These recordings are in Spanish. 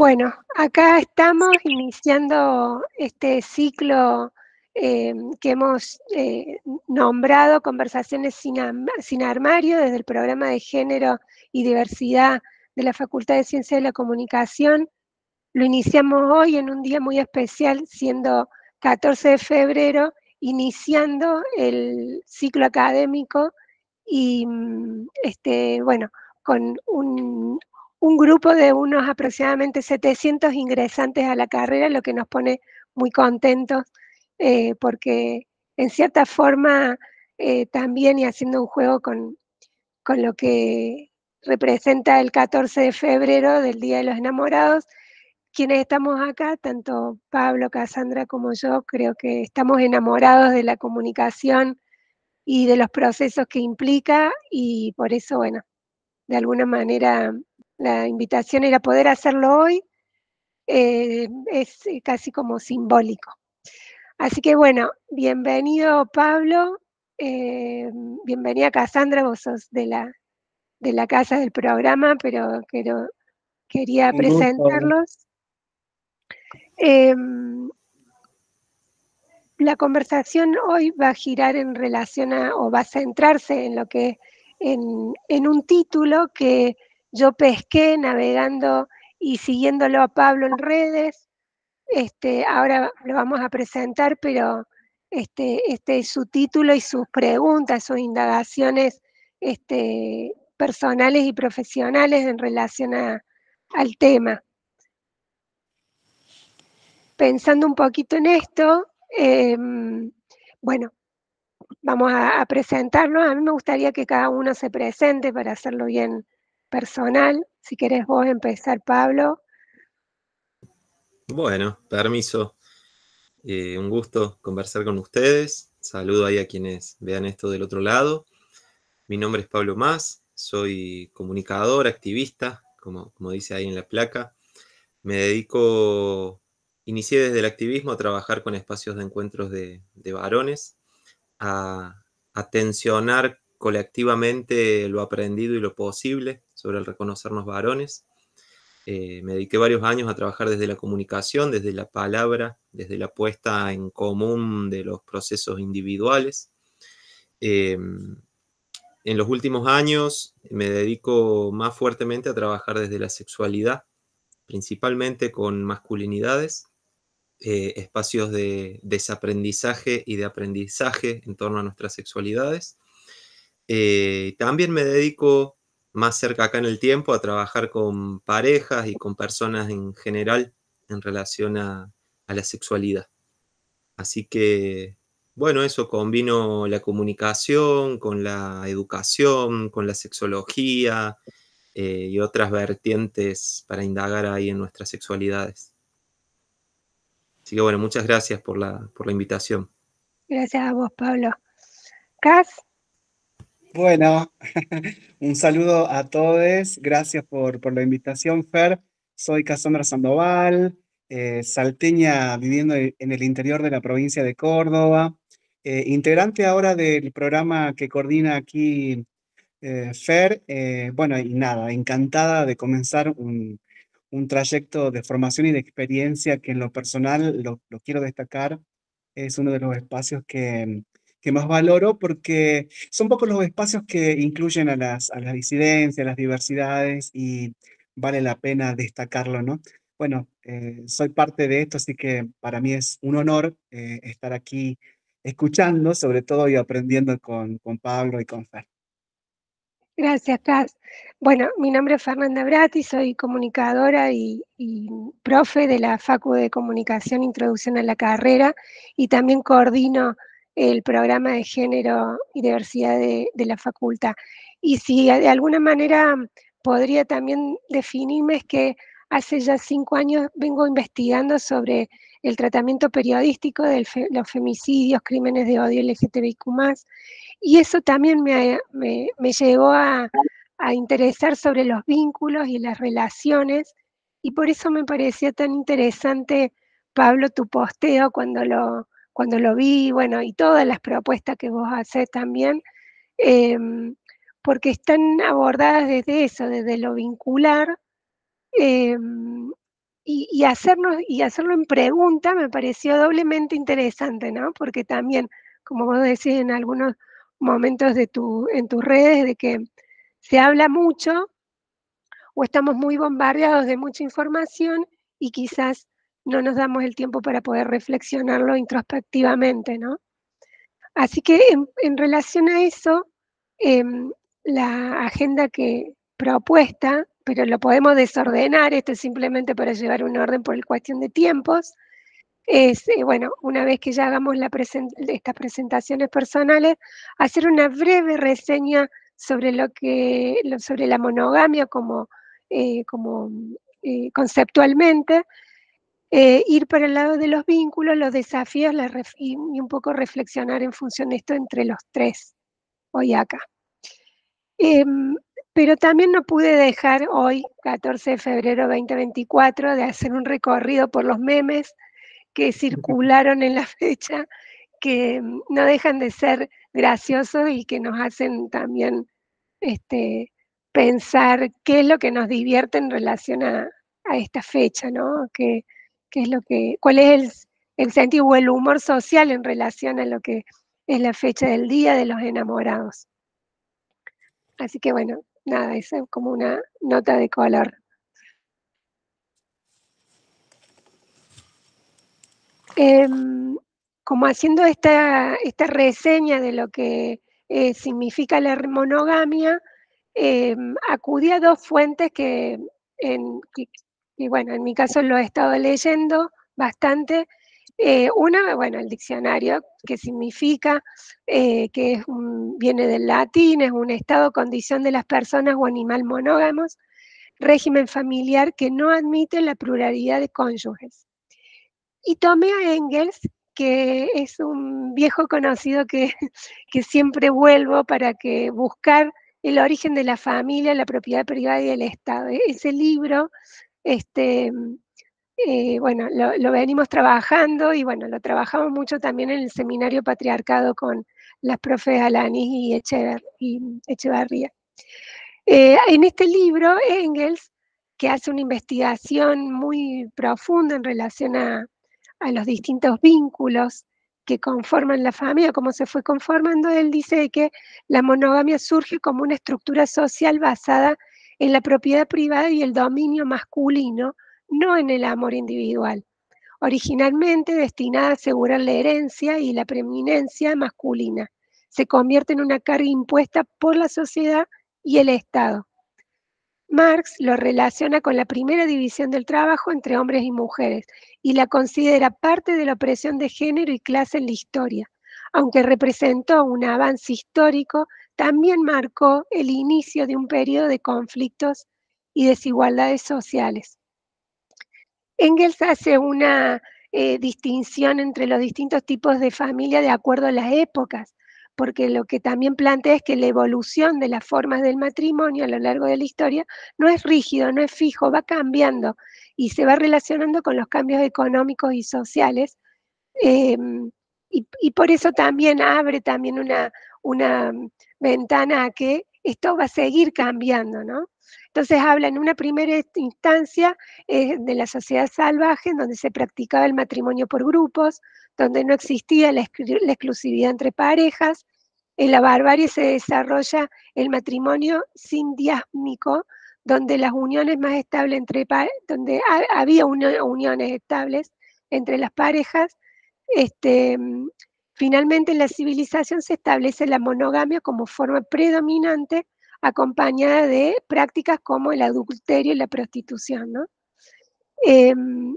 Bueno, acá estamos iniciando este ciclo eh, que hemos eh, nombrado Conversaciones sin, sin, Armario desde el programa de Género y Diversidad de la Facultad de Ciencias de la Comunicación. Lo iniciamos hoy en un día muy especial, siendo 14 de febrero, iniciando el ciclo académico y mm, este, bueno, con un, un grupo de unos aproximadamente 700 ingresantes a la carrera, lo que nos pone muy contentos, eh, porque en cierta forma eh, también y haciendo un juego con, con lo que representa el 14 de febrero del Día de los Enamorados, quienes estamos acá, tanto Pablo, Cassandra como yo, creo que estamos enamorados de la comunicación y de los procesos que implica y por eso, bueno, de alguna manera la invitación era poder hacerlo hoy. Eh, es eh, casi como simbólico. Así que bueno, bienvenido Pablo, eh, bienvenida Cassandra, vos sos de la, de la casa del programa, pero, quería presentarlos. Em, la conversación hoy va a girar en relación a, o va a centrarse en lo que, en, en un título que yo pesqué navegando y siguiéndolo a Pablo en redes. Este, ahora lo vamos a presentar, pero este, este es su título y sus preguntas, sus indagaciones este, personales y profesionales en relación al tema. Pensando un poquito en esto, em, bueno, vamos a, presentarlo, A mí me gustaría que cada uno se presente para hacerlo bien personal. Si querés vos empezar, Pablo. Bueno, permiso. Eh, un gusto conversar con ustedes. Saludo ahí a quienes vean esto del otro lado. Mi nombre es Pablo Más, soy comunicador, activista, como, como dice ahí en la placa. Me dedico, inicié desde el activismo a trabajar con espacios de encuentros de, varones, a, atencionar colectivamente lo aprendido y lo posible sobre el reconocernos varones. Eh, me dediqué varios años a trabajar desde la comunicación, desde la palabra, desde la puesta en común de los procesos individuales. Em, en los últimos años me dedico más fuertemente a trabajar desde la sexualidad, principalmente con masculinidades, eh, espacios de desaprendizaje y de aprendizaje en torno a nuestras sexualidades. Eh, también me dedico más cerca acá en el tiempo a trabajar con parejas y con personas en general en relación a, la sexualidad. Así que, bueno, eso combino la comunicación con la educación, con la sexología eh, y otras vertientes para indagar ahí en nuestras sexualidades. Así que, bueno, muchas gracias por la, por la invitación. Gracias a vos, Pablo. Cas. Bueno, un saludo a todos. Gracias por, por, la invitación, Fer. Soy Casandra Sandoval, eh, salteña viviendo en el interior de la provincia de Córdoba, eh, integrante ahora del programa que coordina aquí eh, Fer. Eh, bueno, y nada, encantada de comenzar un, un, trayecto de formación y de experiencia que en lo personal lo quiero destacar. Es uno de los espacios que que más valoro porque son pocos los espacios que incluyen a las, disidencias, las diversidades y vale la pena destacarlo, ¿no? Bueno, eh, soy parte de esto, así que para mí es un honor eh, estar aquí escuchando, sobre todo y aprendiendo con, Pablo y con Fer. Gracias, Cas. Bueno, mi nombre es Fernanda Brati, soy comunicadora y, y, profe de la Facu de Comunicación, e Introducción a la Carrera, y también coordino el programa de género y diversidad de, la facultad. Y si de alguna manera mm, podría también definirme es que hace ya cinco años vengo investigando sobre el tratamiento periodístico de los femicidios, crímenes de odio LGTBIQ y eso también eh, me, me, llevó a, a, interesar sobre los vínculos y las relaciones, y por eso me parecía tan interesante, Pablo, tu posteo cuando lo, cuando lo vi, bueno, y todas las propuestas que vos hacés también, em, porque están abordadas desde eso, desde lo vincular em, y, hacernos, y hacerlo en pregunta me pareció doblemente interesante, ¿no? Porque también, como vos decís en algunos momentos de tu, en tus redes, de que se habla mucho o estamos muy bombardeados de mucha información y quizás no nos damos el tiempo para poder reflexionarlo introspectivamente, ¿no? Así que en, relación a eso, em, la agenda que propuesta, pero lo podemos desordenar, esto es simplemente para llevar un orden por el cuestión de tiempos, es, eh, bueno, una vez que ya hagamos estas presentaciones personales, hacer una breve reseña sobre, lo que, sobre la monogamia como, eh, como eh, conceptualmente, eh, ir para el lado de los vínculos, los desafíos y un poco reflexionar en función de esto entre los tres, hoy acá. Em, pero también no pude dejar hoy, 14 de febrero 2024, de hacer un recorrido por los memes que circularon en la fecha, que em, no dejan de ser graciosos y que nos hacen también este, pensar qué es lo que nos divierte en relación a, esta fecha, ¿no? Que, es lo que, cuál es el, sentido o el humor social en relación a lo que es la fecha del Día de los Enamorados. Así que bueno, nada, esa es como una nota de color. Em, como haciendo esta, reseña de lo que eh, significa la monogamia, em, acudí a dos fuentes que, y bueno, en mi caso lo he estado leyendo bastante. Eh, una, bueno, el diccionario, que significa eh, que viene del latín, es un estado, condición de las personas o animal monógamos, régimen familiar que no admite la pluralidad de cónyuges. Y tomé a Engels, que es un viejo conocido que, que siempre vuelvo para que buscar el origen de la familia, la propiedad privada y el Estado. E-, ese libro este, eh, bueno, lo, venimos trabajando y bueno, lo trabajamos mucho también en el seminario patriarcado con las profes Alanis y, Echever, eh, en este libro, Engels, que hace una investigación muy profunda en relación a, a los distintos vínculos que conforman la familia, cómo se fue conformando, él dice que la monogamia surge como una estructura social basada en la propiedad privada y el dominio masculino, no en el amor individual, originalmente destinada a asegurar la herencia y la preeminencia masculina. Se convierte en una carga impuesta por la sociedad y el Estado. Marx lo relaciona con la primera división del trabajo entre hombres y mujeres y la considera parte de la opresión de género y clase en la historia, aunque representó un avance histórico también marcó el inicio de un periodo de conflictos y desigualdades sociales. Engels hace una eh, distinción entre los distintos tipos de familia de acuerdo a las épocas, porque lo que también plantea es que la evolución de las formas del matrimonio a lo largo de la historia no es rígido, no es fijo, va cambiando y se va relacionando con los cambios económicos y sociales. Em, y, y, por eso también abre también una, una ventana a que esto va a seguir cambiando, ¿no? Entonces habla en una primera instancia eh, de la sociedad salvaje, donde se practicaba el matrimonio por grupos, donde no existía la, exclusividad entre parejas. En la barbarie se desarrolla el matrimonio sindiásmico, donde las uniones más estables entre donde había uniones estables entre las parejas, este, Finalmente, en la civilización se establece la monogamia como forma predominante, acompañada de prácticas como el adulterio y la prostitución. ¿no? Em,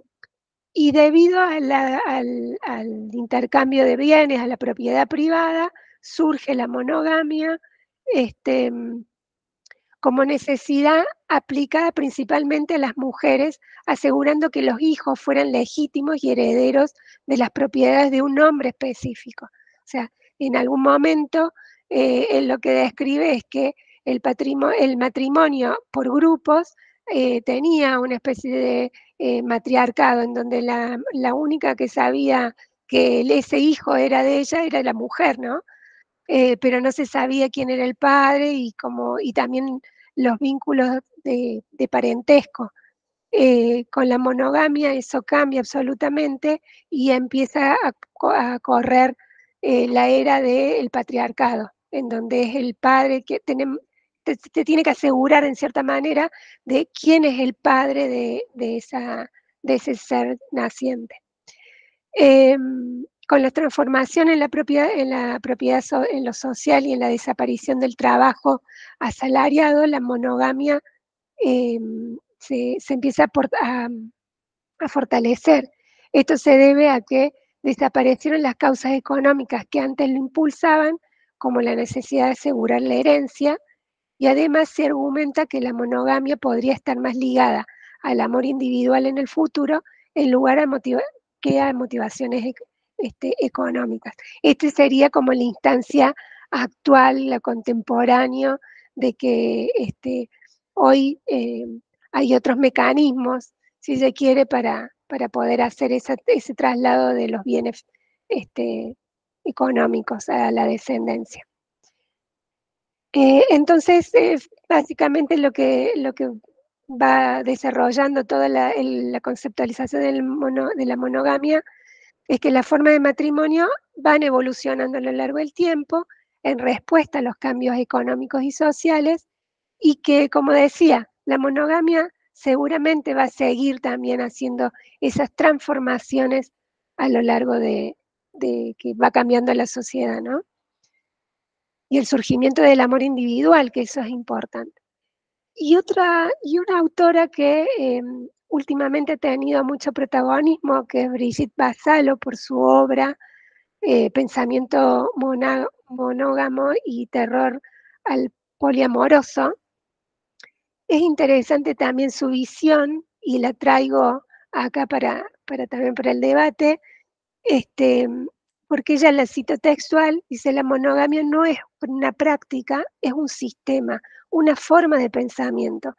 y debido al, al, intercambio de bienes, a la propiedad privada, surge la monogamia, este, como necesidad aplicada principalmente a las mujeres, asegurando que los hijos fueran legítimos y herederos de las propiedades de un hombre específico. O sea, en algún momento en eh, lo que describe es que el, el matrimonio por grupos eh, tenía una especie de eh, matriarcado en donde la, única que sabía que ese hijo era de ella era la mujer, ¿no? Eh, pero no se sabía quién era el padre y, como, y también los vínculos de, parentesco. Eh, con la monogamia eso cambia absolutamente y empieza a, correr eh, la era del patriarcado, en donde es el padre que tenemos, te, tiene que asegurar en cierta manera de quién es el padre de, esa, de ese ser naciente. Em, con la transformación en la propiedad, en, la propiedad en lo social y en la desaparición del trabajo asalariado, la monogamia em, se, empieza a, fortalecer. Esto se debe a que desaparecieron las causas económicas que antes lo impulsaban, como la necesidad de asegurar la herencia, y además se argumenta que la monogamia podría estar más ligada al amor individual en el futuro en lugar a que a motivaciones e, este, económicas. Este sería como la instancia actual, la contemporánea, de que este, hoy eh, hay otros mecanismos, si se quiere, para, poder hacer ese traslado de los bienes este, económicos a la descendencia. Eh, entonces, básicamente lo que, lo que va desarrollando toda la, conceptualización de la monogamia es que las formas de matrimonio van evolucionando a lo largo del tiempo en respuesta a los cambios económicos y sociales y que, como decía, la monogamia seguramente va a seguir también haciendo esas transformaciones a lo largo de, que va cambiando la sociedad, ¿no? Y el surgimiento del amor individual, que eso es importante. Y otra, y una autora que em, últimamente ha tenido mucho protagonismo, que es Brigitte Basalo por su obra eh, Pensamiento monógamo y terror al poliamoroso. Es interesante también su visión y la traigo acá para, para también para el debate, este, porque ella la cita textual, dice la monogamia no es una práctica, es un sistema, una forma de pensamiento.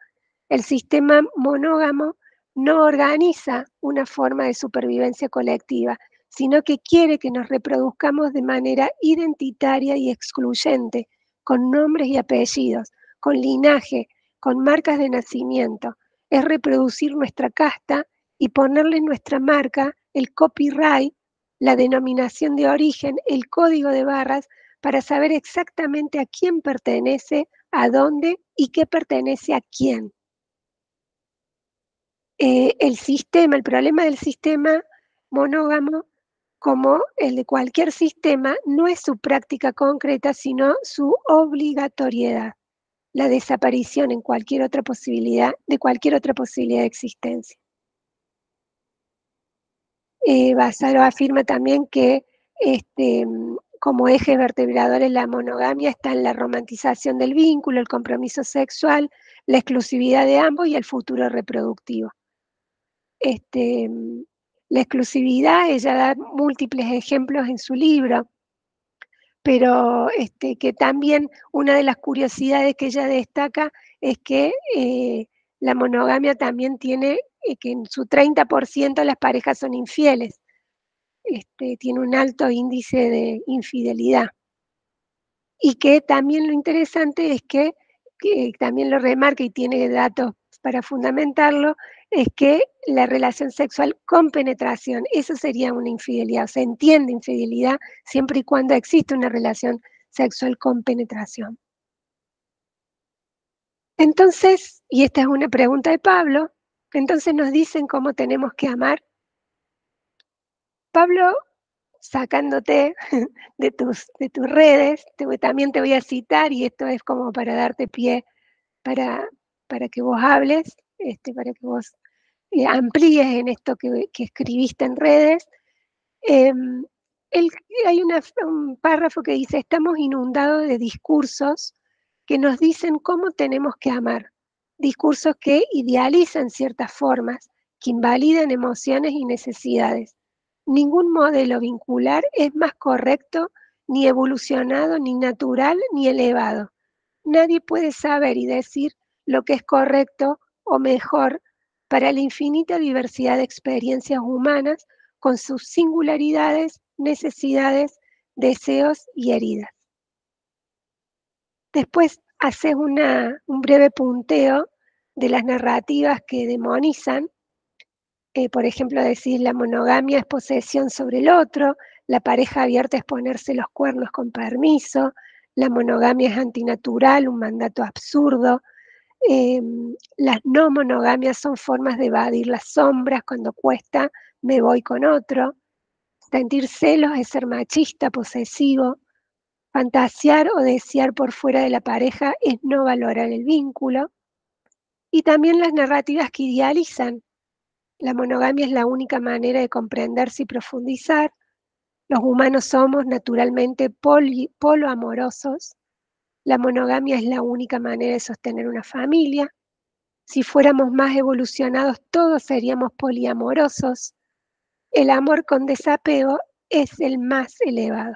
El sistema monógamo no organiza una forma de supervivencia colectiva, sino que quiere que nos reproduzcamos de manera identitaria y excluyente, con nombres y apellidos, con linaje, con marcas de nacimiento. Es reproducir nuestra casta y ponerle nuestra marca, el copyright, la denominación de origen, el código de barras, para saber exactamente a quién pertenece, a dónde y qué pertenece a quién. Eh, el sistema, el problema del sistema monógamo, como el de cualquier sistema, no es su práctica concreta, sino su obligatoriedad, la desaparición en cualquier otra posibilidad, de cualquier otra posibilidad de existencia. Eh, Basaro afirma también que este, mm, como vertebrador en la monogamia está en la romantización del vínculo, el compromiso sexual, la exclusividad de ambos y el futuro reproductivo. Este, la exclusividad, ella da múltiples ejemplos en su libro, pero este, que también una de las curiosidades que ella destaca es que eh, la monogamia también tiene eh, que en su 30% las parejas son infieles, este, tiene un alto índice de infidelidad. Y que también lo interesante es que, que también lo remarca y tiene datos para fundamentarlo es que la relación sexual con penetración, eso sería una infidelidad, o se entiende infidelidad siempre y cuando existe una relación sexual con penetración. Entonces, y esta es una pregunta de Pablo, entonces nos dicen cómo tenemos que amar. Pablo, sacándote de tus, de tus redes, te, también te voy a citar, y esto es como para darte pie para, para que vos hables, este, para que vos eh, amplíes en esto que, escribiste en redes. Em, el, hay un párrafo que dice, estamos inundados de discursos que nos dicen cómo tenemos que amar, discursos que idealizan ciertas formas, que invalidan emociones y necesidades. Ningún modelo vincular es más correcto, ni evolucionado, ni natural, ni elevado. Nadie puede saber y decir lo que es correcto o mejor para la infinita diversidad de experiencias humanas con sus singularidades, necesidades, deseos y heridas. Después haces un breve punteo de las narrativas que demonizan. Eh, por ejemplo, decir la monogamia es posesión sobre el otro, la pareja abierta es ponerse los cuernos con permiso, la monogamia es antinatural, un mandato absurdo, Em, las no monogamias son formas de evadir las sombras, cuando cuesta me voy con otro. Sentir celos es ser machista, posesivo. Fantasear o desear por fuera de la pareja es no valorar el vínculo. Y también las narrativas que idealizan. La monogamia es la única manera de comprenderse y profundizar. Los humanos somos naturalmente polo poloamorosos la monogamia es la única manera de sostener una familia. Si fuéramos más evolucionados, todos seríamos poliamorosos. El amor con desapego es el más elevado.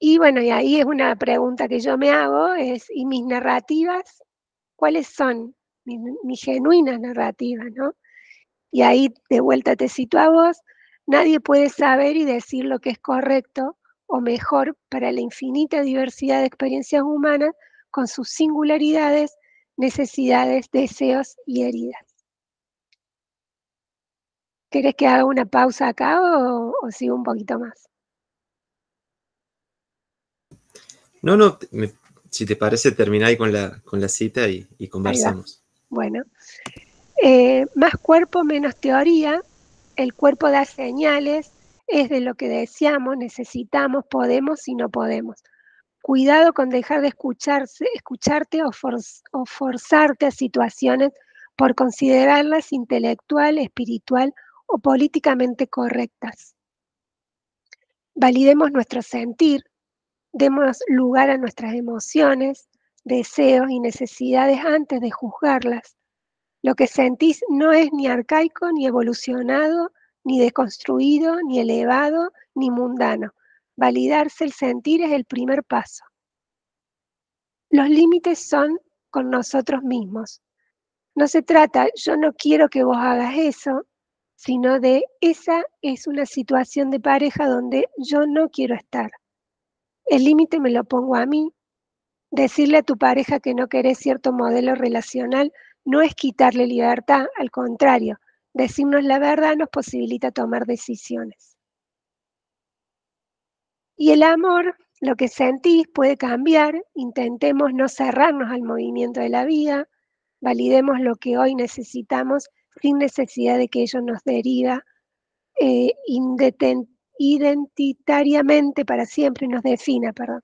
Y bueno, y ahí es una pregunta que yo me hago, es, ¿y mis narrativas? ¿Cuáles son mis, genuina genuinas narrativas? ¿no? Y ahí de vuelta te cito a vos, nadie puede saber y decir lo que es correcto o mejor, para la infinita diversidad de experiencias humanas con sus singularidades, necesidades, deseos y heridas. ¿Querés que haga una pausa acá o, sigo un poquito más? No, no, si te parece, terminar ahí con la, con la cita y, conversamos. Bueno, eh, más cuerpo, menos teoría. El cuerpo da señales, es de lo que deseamos, necesitamos, podemos y no podemos. Cuidado con dejar de escucharse, escucharte o, o forzarte a situaciones por considerarlas intelectual, espiritual o políticamente correctas. Validemos nuestro sentir, demos lugar a nuestras emociones, deseos y necesidades antes de juzgarlas. Lo que sentís no es ni arcaico ni evolucionado ni desconstruido, ni elevado, ni mundano. Validarse el sentir es el primer paso. Los límites son con nosotros mismos. No se trata, yo no quiero que vos hagas eso, sino de esa es una situación de pareja donde yo no quiero estar. El límite me lo pongo a mí. Decirle a tu pareja que no querés cierto modelo relacional no es quitarle libertad, al contrario, Decirnos la verdad nos posibilita tomar decisiones. Y el amor, lo que sentís puede cambiar, intentemos no cerrarnos al movimiento de la vida, validemos lo que hoy necesitamos sin necesidad de que ello nos deriva eh, identitariamente para siempre, y nos defina, perdón.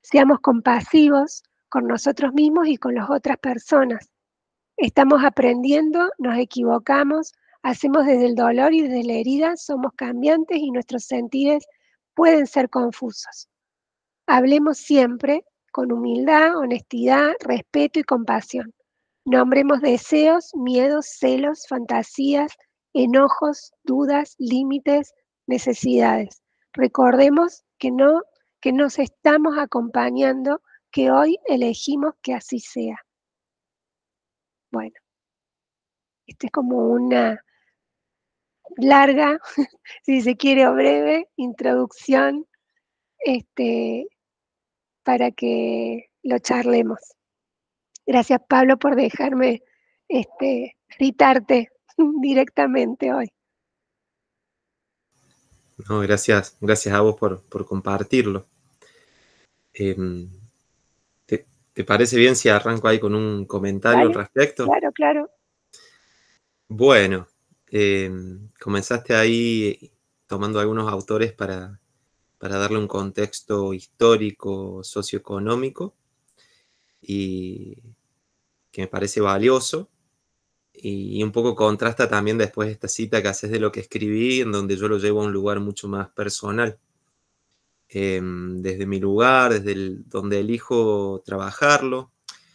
Seamos compasivos con nosotros mismos y con las otras personas. Estamos aprendiendo, nos equivocamos, hacemos desde el dolor y desde la herida, somos cambiantes y nuestros sentidos pueden ser confusos. Hablemos siempre con humildad, honestidad, respeto y compasión. Nombremos deseos, miedos, celos, fantasías, enojos, dudas, límites, necesidades. Recordemos que no que nos estamos acompañando, que hoy elegimos que así sea. Bueno, este es como una larga, si se quiere, o breve introducción este, para que lo charlemos. Gracias, Pablo, por dejarme este, gritarte directamente hoy. No, gracias, gracias a vos por, compartirlo. Em, ¿Te parece bien si arranco ahí con un comentario al respecto? Claro, claro. Bueno, eh, comenzaste ahí tomando algunos autores para, para darle un contexto histórico, socioeconómico, y que me parece valioso. Y un poco contrasta también después esta cita que haces de lo que escribí, en donde yo lo llevo a un lugar mucho más personal. Em, desde mi lugar, desde el, donde elijo trabajarlo,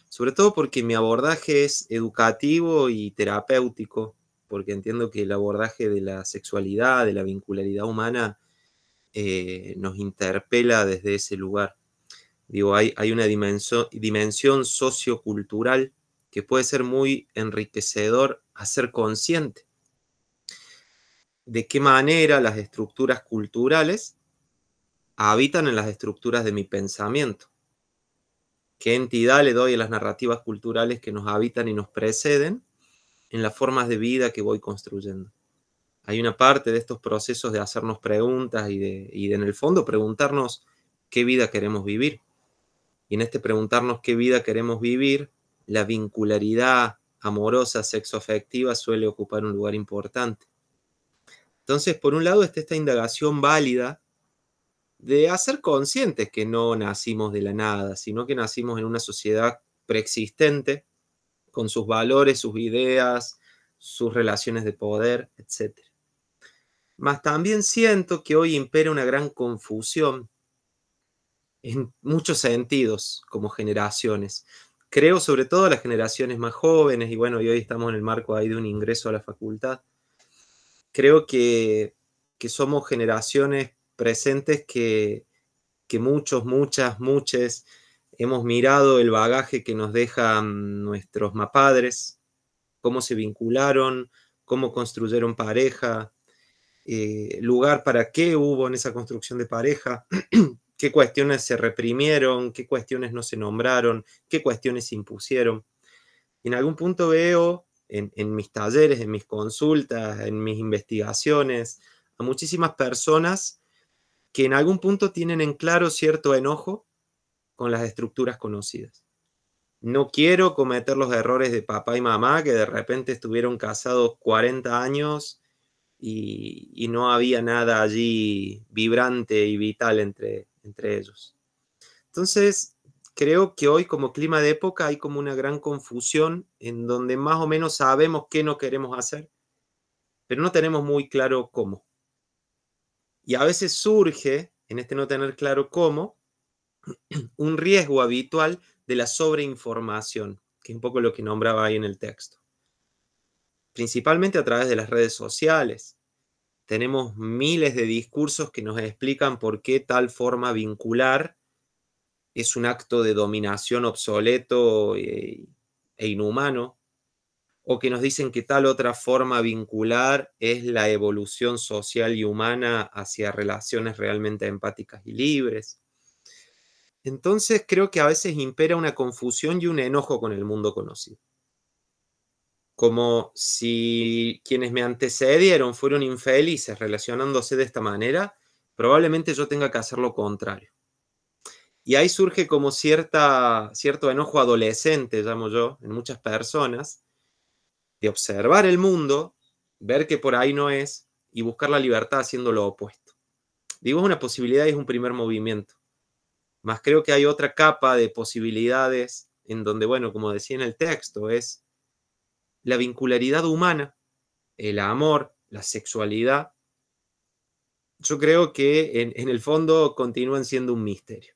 sobre todo porque mi abordaje es educativo y terapéutico, porque entiendo que el abordaje de la sexualidad, de la vincularidad humana, eh, nos interpela desde ese lugar. Digo, hay, hay una dimensión, dimensión sociocultural que puede ser muy enriquecedor a ser consciente de qué manera las estructuras culturales habitan en las estructuras de mi pensamiento. ¿Qué entidad le doy a las narrativas culturales que nos habitan y nos preceden en las formas de vida que voy construyendo? Hay una parte de estos procesos de hacernos preguntas y de, en el fondo preguntarnos qué vida queremos vivir. Y en este preguntarnos qué vida queremos vivir, la vincularidad amorosa, sexoafectiva suele ocupar un lugar importante. Entonces, por un lado está esta indagación válida de hacer conscientes que no nacimos de la nada, sino que nacimos en una sociedad preexistente, con sus valores, sus ideas, sus relaciones de poder, etc. Más también siento que hoy impera una gran confusión en muchos sentidos como generaciones. Creo sobre todo las generaciones más jóvenes, y bueno, hoy estamos en el marco ahí de un ingreso a la facultad. Creo que, que somos generaciones presentes que, que muchos, muchas, muchas hemos mirado el bagaje que nos dejan nuestros mapadres, cómo se vincularon, cómo construyeron pareja, eh, lugar para qué hubo en esa construcción de pareja, qué cuestiones se reprimieron, qué cuestiones no se nombraron, qué cuestiones se impusieron. En algún punto veo en, en mis talleres, en mis consultas, en mis investigaciones, a muchísimas personas que en algún punto tienen en claro cierto enojo con las estructuras conocidas. No quiero cometer los errores de papá y mamá que de repente estuvieron casados 40 años y, no había nada allí vibrante y vital entre, entre ellos. Entonces, creo que hoy como clima de época hay como una gran confusión en donde más o menos sabemos qué no queremos hacer, pero no tenemos muy claro cómo. Y a veces surge, en este no tener claro cómo, un riesgo habitual de la sobreinformación, que es un poco lo que nombraba ahí en el texto. Principalmente a través de las redes sociales. Tenemos miles de discursos que nos explican por qué tal forma vincular es un acto de dominación obsoleto eh, e inhumano o que nos dicen que tal otra forma vincular es la evolución social y humana hacia relaciones realmente empáticas y libres. Entonces creo que a veces impera una confusión y un enojo con el mundo conocido. Como si quienes me antecedieron fueron infelices relacionándose de esta manera, probablemente yo tenga que hacer lo contrario. Y ahí surge como cierta, cierto enojo adolescente, llamo yo, en muchas personas, de observar el mundo, ver que por ahí no es y buscar la libertad haciendo lo opuesto. Digo, es una posibilidad y es un primer movimiento. Más creo que hay otra capa de posibilidades en donde, bueno, como decía en el texto, es la vincularidad humana, el amor, la sexualidad. Yo creo que en, el fondo continúan siendo un misterio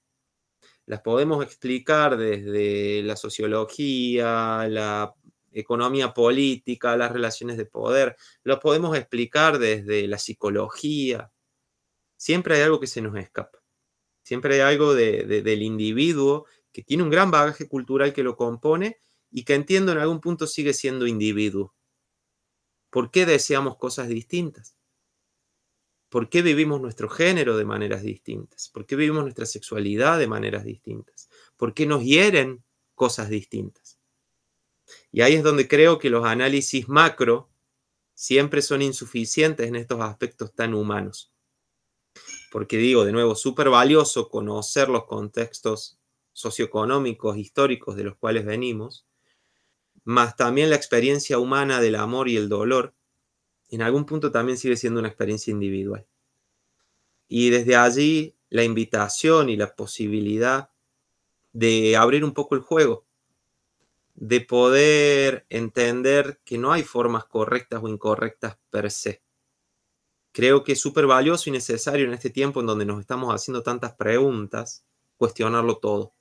las podemos explicar desde la sociología, la economía política, las relaciones de poder, lo podemos explicar desde la psicología. Siempre hay algo que se nos escapa. Siempre hay algo del individuo que tiene un gran bagaje cultural que lo compone y que entiendo en algún punto sigue siendo individuo. ¿Por qué deseamos cosas distintas? ¿Por qué vivimos nuestro género de maneras distintas? ¿Por qué vivimos nuestra sexualidad de maneras distintas? ¿Por qué nos hieren cosas distintas? Y ahí es donde creo que los análisis macro siempre son insuficientes en estos aspectos tan humanos. Porque digo, de nuevo, súper valioso conocer los contextos socioeconómicos, históricos de los cuales venimos, más también la experiencia humana del amor y el dolor, en algún punto también sigue siendo una experiencia individual. Y desde allí la invitación y la posibilidad de abrir un poco el juego, de poder entender que no hay formas correctas o incorrectas per se. Creo que es súper valioso y necesario en este tiempo en donde nos estamos haciendo tantas preguntas, cuestionarlo todo.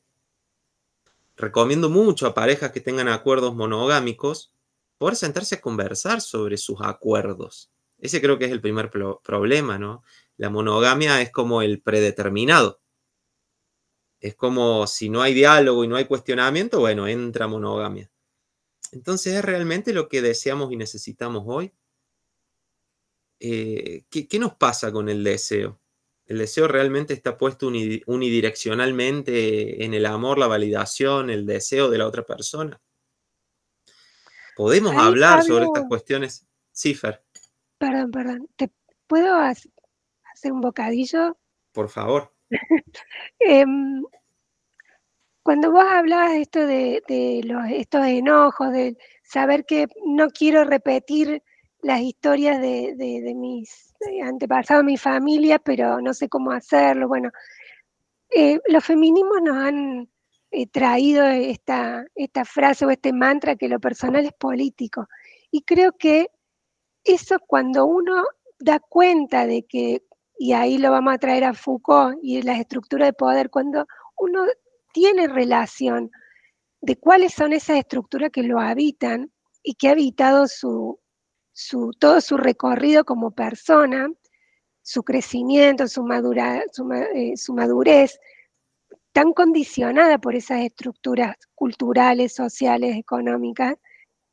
Recomiendo mucho a parejas que tengan acuerdos monogámicos poder sentarse a conversar sobre sus acuerdos. Ese creo que es el primer problema, ¿no? La monogamia es como el predeterminado. Es como si no hay diálogo y no hay cuestionamiento, bueno, entra monogamia. Entonces, ¿es realmente lo que deseamos y necesitamos hoy? Eh, ¿qué, nos pasa con el deseo? ¿El deseo realmente está puesto unidireccionalmente en el amor, la validación, el deseo de la otra persona? ¿Podemos hablar sobre estas cuestiones? Cifer. Perdón, perdón. ¿Te puedo hacer un bocadillo? Por favor. Em, cuando vos hablabas de esto de, los, estos enojos, de saber que no quiero repetir las historias de, mis antepasados, mi familia, pero no sé cómo hacerlo. Bueno, eh, los feminismos nos han eh, traído esta, esta frase o este mantra que lo personal es político. Y creo que eso cuando uno da cuenta de que y ahí lo vamos a traer a Foucault y las estructuras de poder, cuando uno tiene relación de cuáles son esas estructuras que lo habitan y que ha habitado su, todo su recorrido como persona, su crecimiento, su, madura, su, eh, su madurez, tan condicionada por esas estructuras culturales, sociales, económicas,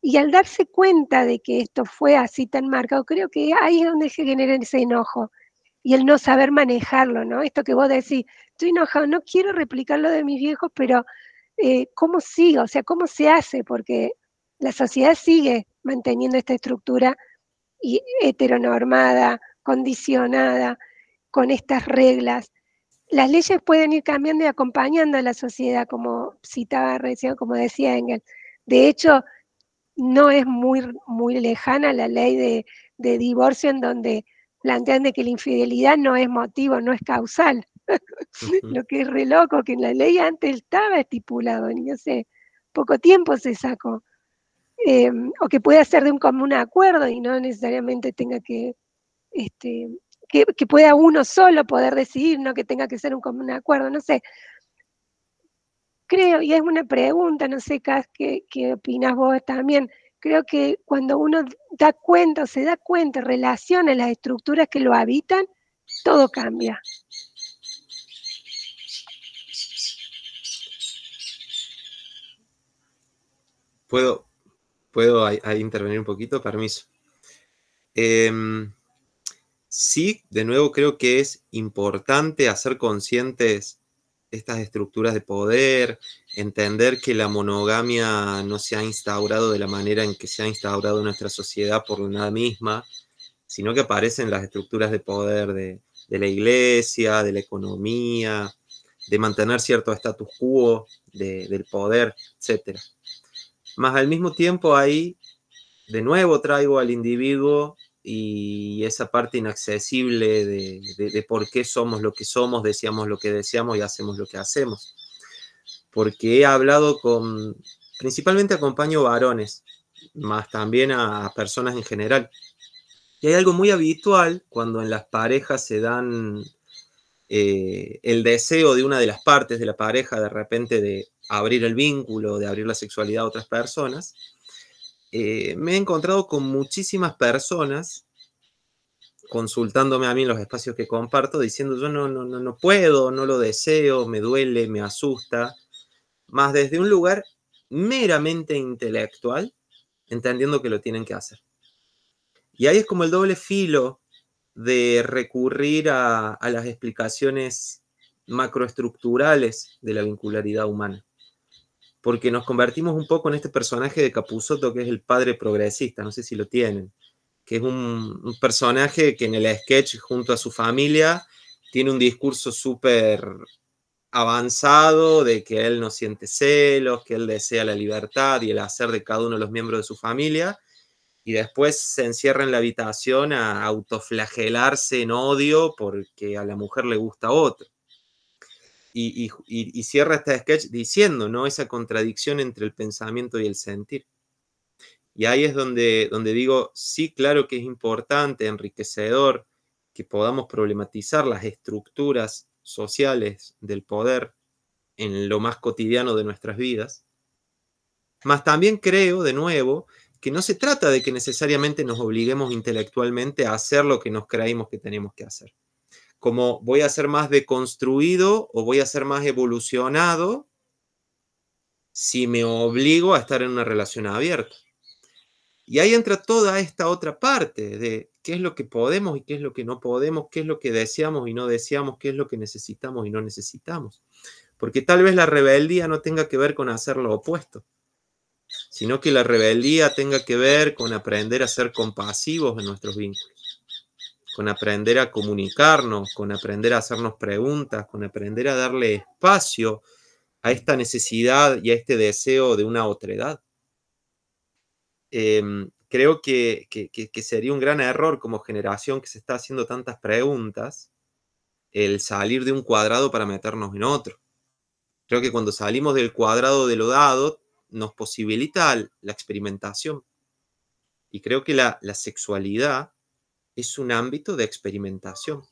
y al darse cuenta de que esto fue así tan marcado, creo que ahí es donde se genera ese enojo, y el no saber manejarlo, ¿no? Esto que vos decís, estoy enojado, no quiero replicar lo de mis viejos, pero eh, ¿cómo sigo? O sea, ¿cómo se hace? Porque la sociedad sigue manteniendo esta estructura heteronormada, condicionada, con estas reglas. Las leyes pueden ir cambiando y acompañando a la sociedad, como citaba recién, como decía Engel. De hecho, no es muy, muy lejana la ley de divorcio en donde plantean de que la infidelidad no es motivo, no es causal. Lo que es re loco, que en la ley antes estaba estipulado, no sé, poco tiempo se sacó. Em, o que pueda ser de un común acuerdo y no necesariamente tenga que, este, que, pueda uno solo poder decidir, no que tenga que ser un común acuerdo, no sé creo, y es una pregunta, no sé, qué, qué opinas vos también, creo que cuando uno da cuenta, se da cuenta, relaciona las estructuras que lo habitan, todo cambia. ¿Puedo, puedo intervenir un poquito? Permiso. Em, sí, de nuevo creo que es importante hacer conscientes estas estructuras de poder, entender que la monogamia no se ha instaurado de la manera en que se ha instaurado nuestra sociedad por nada misma, sino que aparecen las estructuras de poder de, la iglesia, de la economía, de mantener cierto status quo del poder, etc. Más al mismo tiempo ahí, de nuevo traigo al individuo y esa parte inaccesible de, de por qué somos lo que somos, deseamos lo que deseamos y hacemos lo que hacemos porque he hablado con, principalmente acompaño varones, más también a personas en general. Y hay algo muy habitual cuando en las parejas se dan eh, el deseo de una de las partes de la pareja de repente de abrir el vínculo, de abrir la sexualidad a otras personas, eh, me he encontrado con muchísimas personas consultándome a mí en los espacios que comparto, diciendo yo no, no, no, no puedo, no lo deseo, me duele, me asusta más desde un lugar meramente intelectual, entendiendo que lo tienen que hacer. Y ahí es como el doble filo de recurrir a, las explicaciones macroestructurales de la vincularidad humana. Porque nos convertimos un poco en este personaje de Capuzoto, que es el padre progresista, no sé si lo tienen, que es un, un personaje que en el sketch junto a su familia tiene un discurso súper avanzado de que él no siente celos, que él desea la libertad y el hacer de cada uno de los miembros de su familia, y después se encierra en la habitación a autoflagelarse en odio porque a la mujer le gusta otro. Y, cierra este sketch diciendo, ¿no? Esa contradicción entre el pensamiento y el sentir. Y ahí es donde, donde digo, sí, claro que es importante, enriquecedor, que podamos problematizar las estructuras sociales del poder en lo más cotidiano de nuestras vidas, mas también creo, de nuevo, que no se trata de que necesariamente nos obliguemos intelectualmente a hacer lo que nos creímos que tenemos que hacer. Como voy a ser más deconstruido o voy a ser más evolucionado si me obligo a estar en una relación abierta. Y ahí entra toda esta otra parte de qué es lo que podemos y qué es lo que no podemos, qué es lo que deseamos y no deseamos, qué es lo que necesitamos y no necesitamos. Porque tal vez la rebeldía no tenga que ver con hacer lo opuesto, sino que la rebeldía tenga que ver con aprender a ser compasivos en nuestros vínculos, con aprender a comunicarnos, con aprender a hacernos preguntas, con aprender a darle espacio a esta necesidad y a este deseo de una otredad. Em, creo que, sería un gran error como generación que se está haciendo tantas preguntas el salir de un cuadrado para meternos en otro. Creo que cuando salimos del cuadrado de lo dado nos posibilita la experimentación. Y creo que la, sexualidad es un ámbito de experimentación.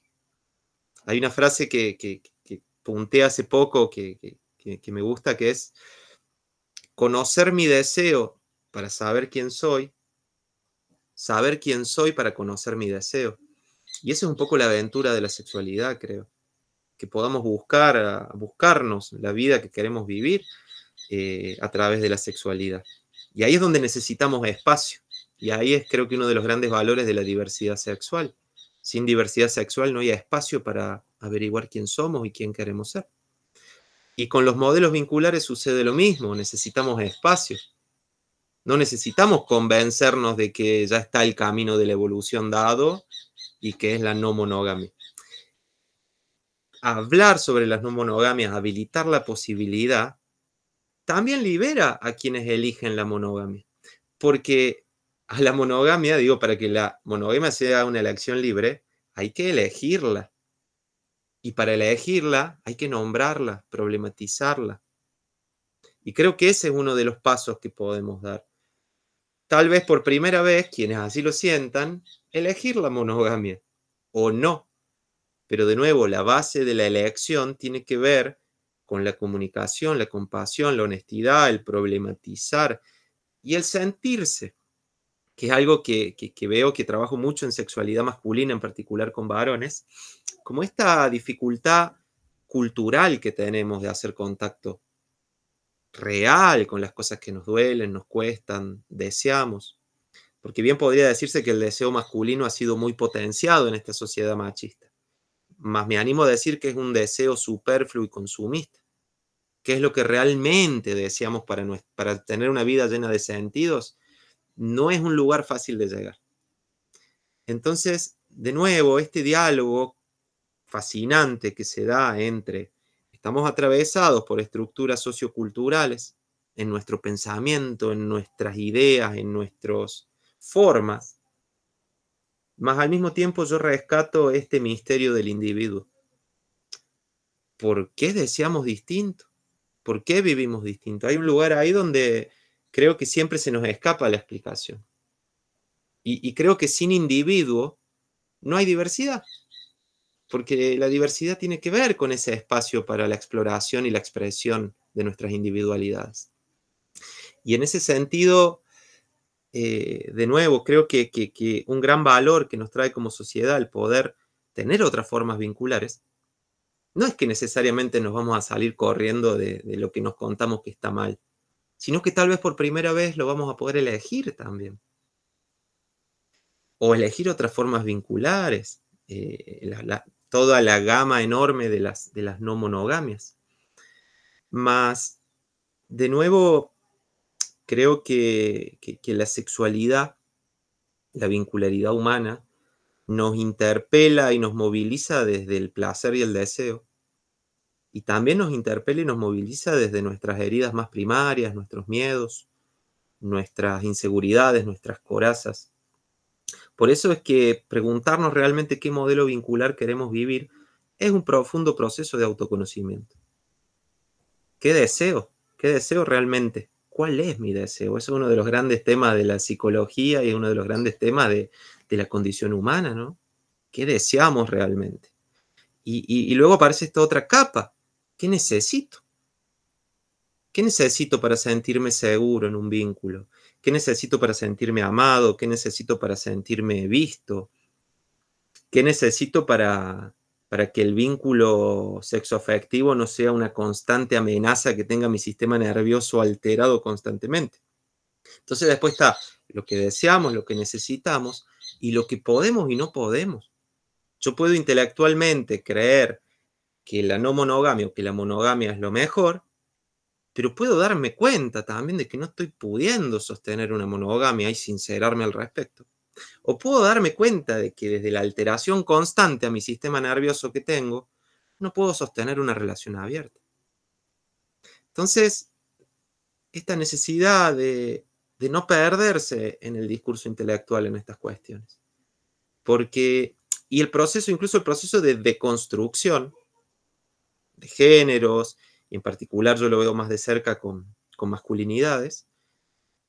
Hay una frase que, que, punté hace poco que, que me gusta, que es, conocer mi deseo para saber quién soy, saber quién soy para conocer mi deseo. Y esa es un poco la aventura de la sexualidad, creo. Que podamos buscar, buscarnos la vida que queremos vivir eh, a través de la sexualidad. Y ahí es donde necesitamos espacio. Y ahí es creo que uno de los grandes valores de la diversidad sexual. Sin diversidad sexual no hay espacio para averiguar quién somos y quién queremos ser. Y con los modelos vinculares sucede lo mismo, necesitamos espacio. No necesitamos convencernos de que ya está el camino de la evolución dado y que es la no monogamia. Hablar sobre las no monogamias, habilitar la posibilidad, también libera a quienes eligen la monogamia. Porque a la monogamia, digo, para que la monogamia sea una elección libre, hay que elegirla. Y para elegirla hay que nombrarla, problematizarla. Y creo que ese es uno de los pasos que podemos dar tal vez por primera vez, quienes así lo sientan, elegir la monogamia o no. Pero de nuevo, la base de la elección tiene que ver con la comunicación, la compasión, la honestidad, el problematizar y el sentirse, que es algo que, que veo que trabajo mucho en sexualidad masculina, en particular con varones, como esta dificultad cultural que tenemos de hacer contacto real con las cosas que nos duelen, nos cuestan, deseamos. Porque bien podría decirse que el deseo masculino ha sido muy potenciado en esta sociedad machista. Más me animo a decir que es un deseo superfluo y consumista. ¿Qué es lo que realmente deseamos para, para tener una vida llena de sentidos? No es un lugar fácil de llegar. Entonces, de nuevo, este diálogo fascinante que se da entre Estamos atravesados por estructuras socioculturales en nuestro pensamiento, en nuestras ideas, en nuestras formas. Mas al mismo tiempo yo rescato este misterio del individuo. ¿Por qué deseamos distinto? ¿Por qué vivimos distinto? Hay un lugar ahí donde creo que siempre se nos escapa la explicación. y creo que sin individuo no hay diversidad porque la diversidad tiene que ver con ese espacio para la exploración y la expresión de nuestras individualidades. Y en ese sentido, eh, de nuevo, creo que, un gran valor que nos trae como sociedad el poder tener otras formas vinculares, no es que necesariamente nos vamos a salir corriendo de, lo que nos contamos que está mal, sino que tal vez por primera vez lo vamos a poder elegir también. O elegir otras formas vinculares, eh, toda la gama enorme de las, de las no monogamias. Más, de nuevo, creo que, que la sexualidad, la vincularidad humana, nos interpela y nos moviliza desde el placer y el deseo. Y también nos interpela y nos moviliza desde nuestras heridas más primarias, nuestros miedos, nuestras inseguridades, nuestras corazas. Por eso es que preguntarnos realmente qué modelo vincular queremos vivir es un profundo proceso de autoconocimiento. ¿Qué deseo? ¿Qué deseo realmente? ¿Cuál es mi deseo? Eso es uno de los grandes temas de la psicología y uno de los grandes temas de, la condición humana, ¿no? ¿Qué deseamos realmente? Y, y luego aparece esta otra capa. ¿Qué necesito? ¿Qué necesito para sentirme seguro en un vínculo? ¿Qué necesito para sentirme amado? ¿Qué necesito para sentirme visto? ¿Qué necesito para, para que el vínculo sexoafectivo no sea una constante amenaza que tenga mi sistema nervioso alterado constantemente? Entonces después está lo que deseamos, lo que necesitamos y lo que podemos y no podemos. Yo puedo intelectualmente creer que la no monogamia o que la monogamia es lo mejor, pero puedo darme cuenta también de que no estoy pudiendo sostener una monogamia y sincerarme al respecto. O puedo darme cuenta de que desde la alteración constante a mi sistema nervioso que tengo, no puedo sostener una relación abierta. Entonces, esta necesidad de, no perderse en el discurso intelectual en estas cuestiones. Porque, y el proceso, incluso el proceso de deconstrucción de géneros y en particular yo lo veo más de cerca con, masculinidades,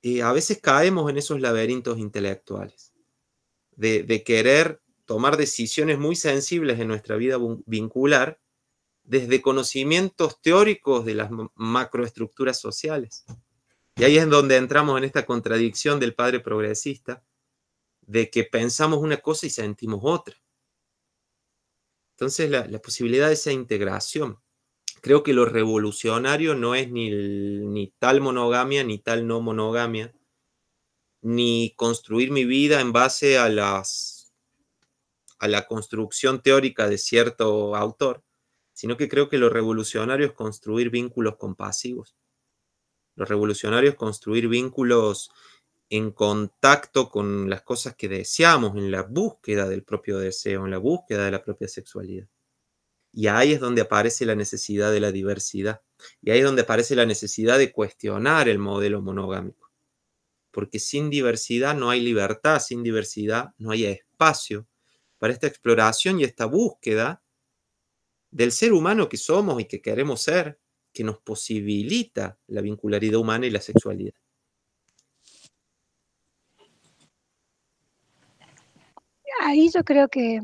eh, a veces caemos en esos laberintos intelectuales, de, querer tomar decisiones muy sensibles en nuestra vida vincular desde conocimientos teóricos de las macroestructuras sociales. Y ahí es donde entramos en esta contradicción del padre progresista, de que pensamos una cosa y sentimos otra. Entonces, la, la posibilidad de esa integración creo que lo revolucionario no es ni, tal monogamia ni tal no monogamia, ni construir mi vida en base a, a la construcción teórica de cierto autor, sino que creo que lo revolucionario es construir vínculos compasivos. Lo revolucionario es construir vínculos en contacto con las cosas que deseamos, en la búsqueda del propio deseo, en la búsqueda de la propia sexualidad. Y ahí es donde aparece la necesidad de la diversidad. Y ahí es donde aparece la necesidad de cuestionar el modelo monogámico. Porque sin diversidad no hay libertad, sin diversidad no hay espacio para esta exploración y esta búsqueda del ser humano que somos y que queremos ser, que nos posibilita la vincularidad humana y la sexualidad. Ahí yo creo que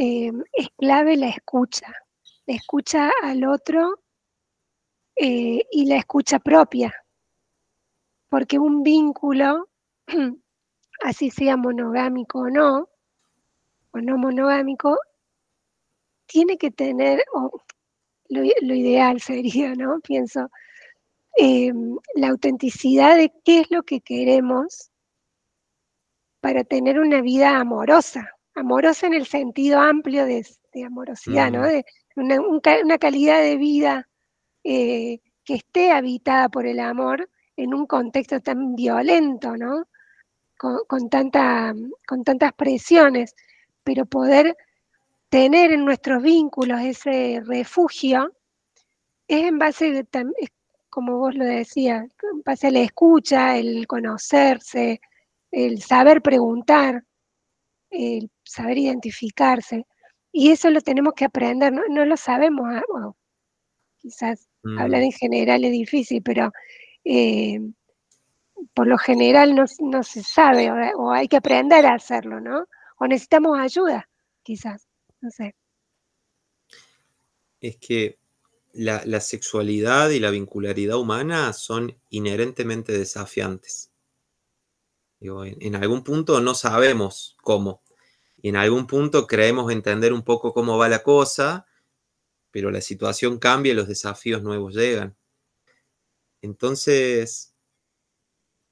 eh, es clave la escucha, la escucha al otro eh, y la escucha propia, porque un vínculo, así sea monogámico o no, o no monogámico, tiene que tener, lo, ideal sería, ¿no? Pienso, eh, la autenticidad de qué es lo que queremos para tener una vida amorosa, amorosa en el sentido amplio de, amorosidad, De una, calidad de vida eh, que esté habitada por el amor en un contexto tan violento, ¿no? Con, con tantas presiones, pero poder tener en nuestros vínculos ese refugio es en base, como vos lo decías, en base a la escucha, el conocerse, el saber preguntar, el saber identificarse. Y eso lo tenemos que aprender, no, lo sabemos, ah, quizás hablar mm. en general es difícil, pero eh, por lo general no, se sabe o, hay que aprender a hacerlo, ¿no? O necesitamos ayuda, quizás, no sé. Es que la sexualidad y la vincularidad humana son inherentemente desafiantes en, algún punto no sabemos cómo. Y en algún punto creemos entender un poco cómo va la cosa, pero la situación cambia y los desafíos nuevos llegan. Entonces,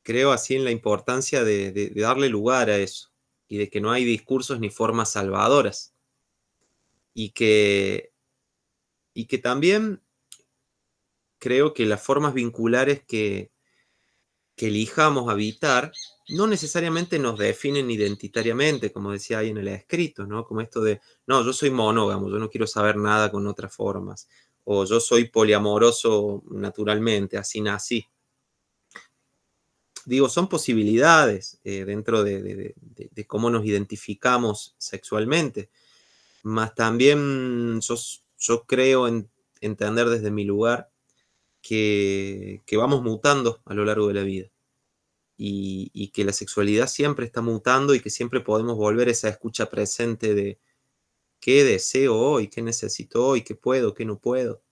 creo así en la importancia de, darle lugar a eso y de que no hay discursos ni formas salvadoras. Y que, y que también creo que las formas vinculares que, que elijamos habitar no necesariamente nos definen identitariamente, como decía ahí en el escrito, ¿no? Como esto de, no, yo soy monógamo, yo no quiero saber nada con otras formas, o yo soy poliamoroso naturalmente, así nací. Digo, son posibilidades eh, dentro de, cómo nos identificamos sexualmente, más también yo, creo en, entender desde mi lugar que vamos mutando a lo largo de la vida y, que la sexualidad siempre está mutando y que siempre podemos volver a esa escucha presente de qué deseo hoy, qué necesito hoy, qué puedo, qué no puedo.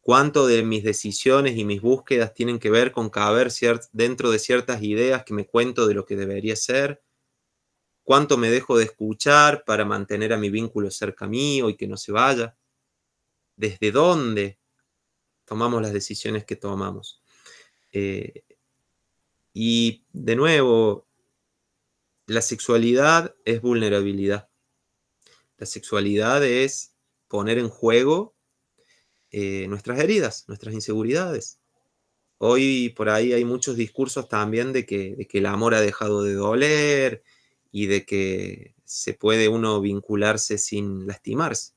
Cuánto de mis decisiones y mis búsquedas tienen que ver con caber dentro de ciertas ideas que me cuento de lo que debería ser. Cuánto me dejo de escuchar para mantener a mi vínculo cerca mío y que no se vaya. Desde dónde tomamos las decisiones que tomamos. Eh, y de nuevo, la sexualidad es vulnerabilidad. La sexualidad es poner en juego eh, nuestras heridas, nuestras inseguridades. Hoy por ahí hay muchos discursos también de que, de que el amor ha dejado de doler y de que se puede uno vincularse sin lastimarse.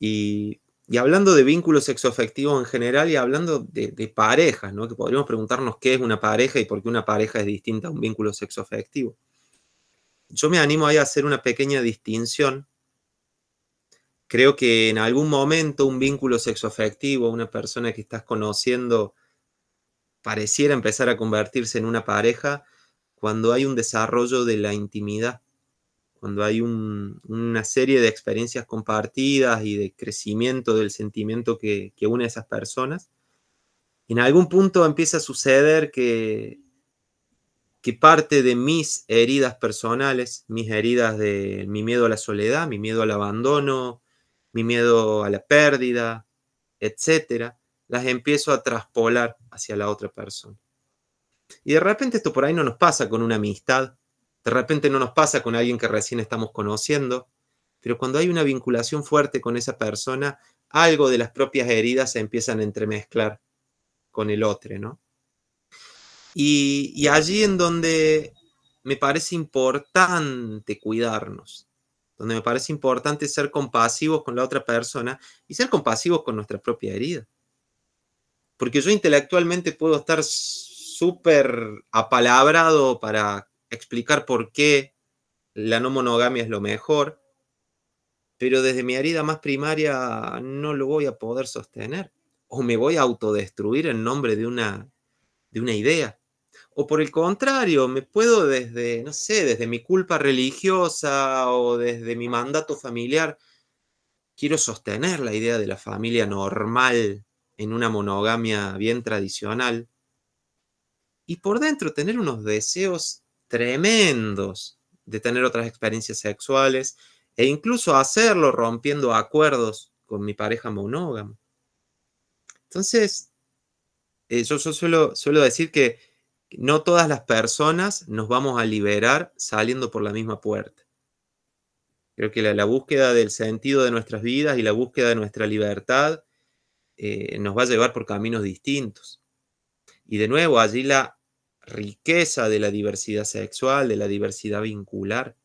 Y y hablando de vínculos sexoafectivos en general y hablando de, parejas, ¿no? que podríamos preguntarnos qué es una pareja y por qué una pareja es distinta a un vínculo sexoafectivo. Yo me animo a hacer una pequeña distinción. Creo que en algún momento un vínculo sexoafectivo, una persona que estás conociendo, pareciera empezar a convertirse en una pareja cuando hay un desarrollo de la intimidad cuando hay una serie de experiencias compartidas y de crecimiento del sentimiento que, une a esas personas, en algún punto empieza a suceder que, que parte de mis heridas personales, mis heridas de mi miedo a la soledad, mi miedo al abandono, mi miedo a la pérdida, etcétera, las empiezo a traspolar hacia la otra persona. Y de repente esto por ahí no nos pasa con una amistad, de repente no nos pasa con alguien que recién estamos conociendo, pero cuando hay una vinculación fuerte con esa persona, algo de las propias heridas se empiezan a entremezclar con el otro, ¿no? Y, allí en donde me parece importante cuidarnos, donde me parece importante ser compasivos con la otra persona y ser compasivos con nuestra propia herida. Porque yo intelectualmente puedo estar súper apalabrado para explicar por qué la no monogamia es lo mejor, pero desde mi herida más primaria no lo voy a poder sostener. O me voy a autodestruir en nombre de una, de una idea. O por el contrario, me puedo desde, no sé, desde mi culpa religiosa o desde mi mandato familiar, quiero sostener la idea de la familia normal en una monogamia bien tradicional. Y por dentro tener unos deseos tremendos de tener otras experiencias sexuales e incluso hacerlo rompiendo acuerdos con mi pareja monógama. Entonces, eh, yo, suelo, suelo decir que no todas las personas nos vamos a liberar saliendo por la misma puerta. Creo que la, búsqueda del sentido de nuestras vidas y la búsqueda de nuestra libertad eh, nos va a llevar por caminos distintos. Y de nuevo, allí la riqueza de la diversidad sexual, de la diversidad vincular,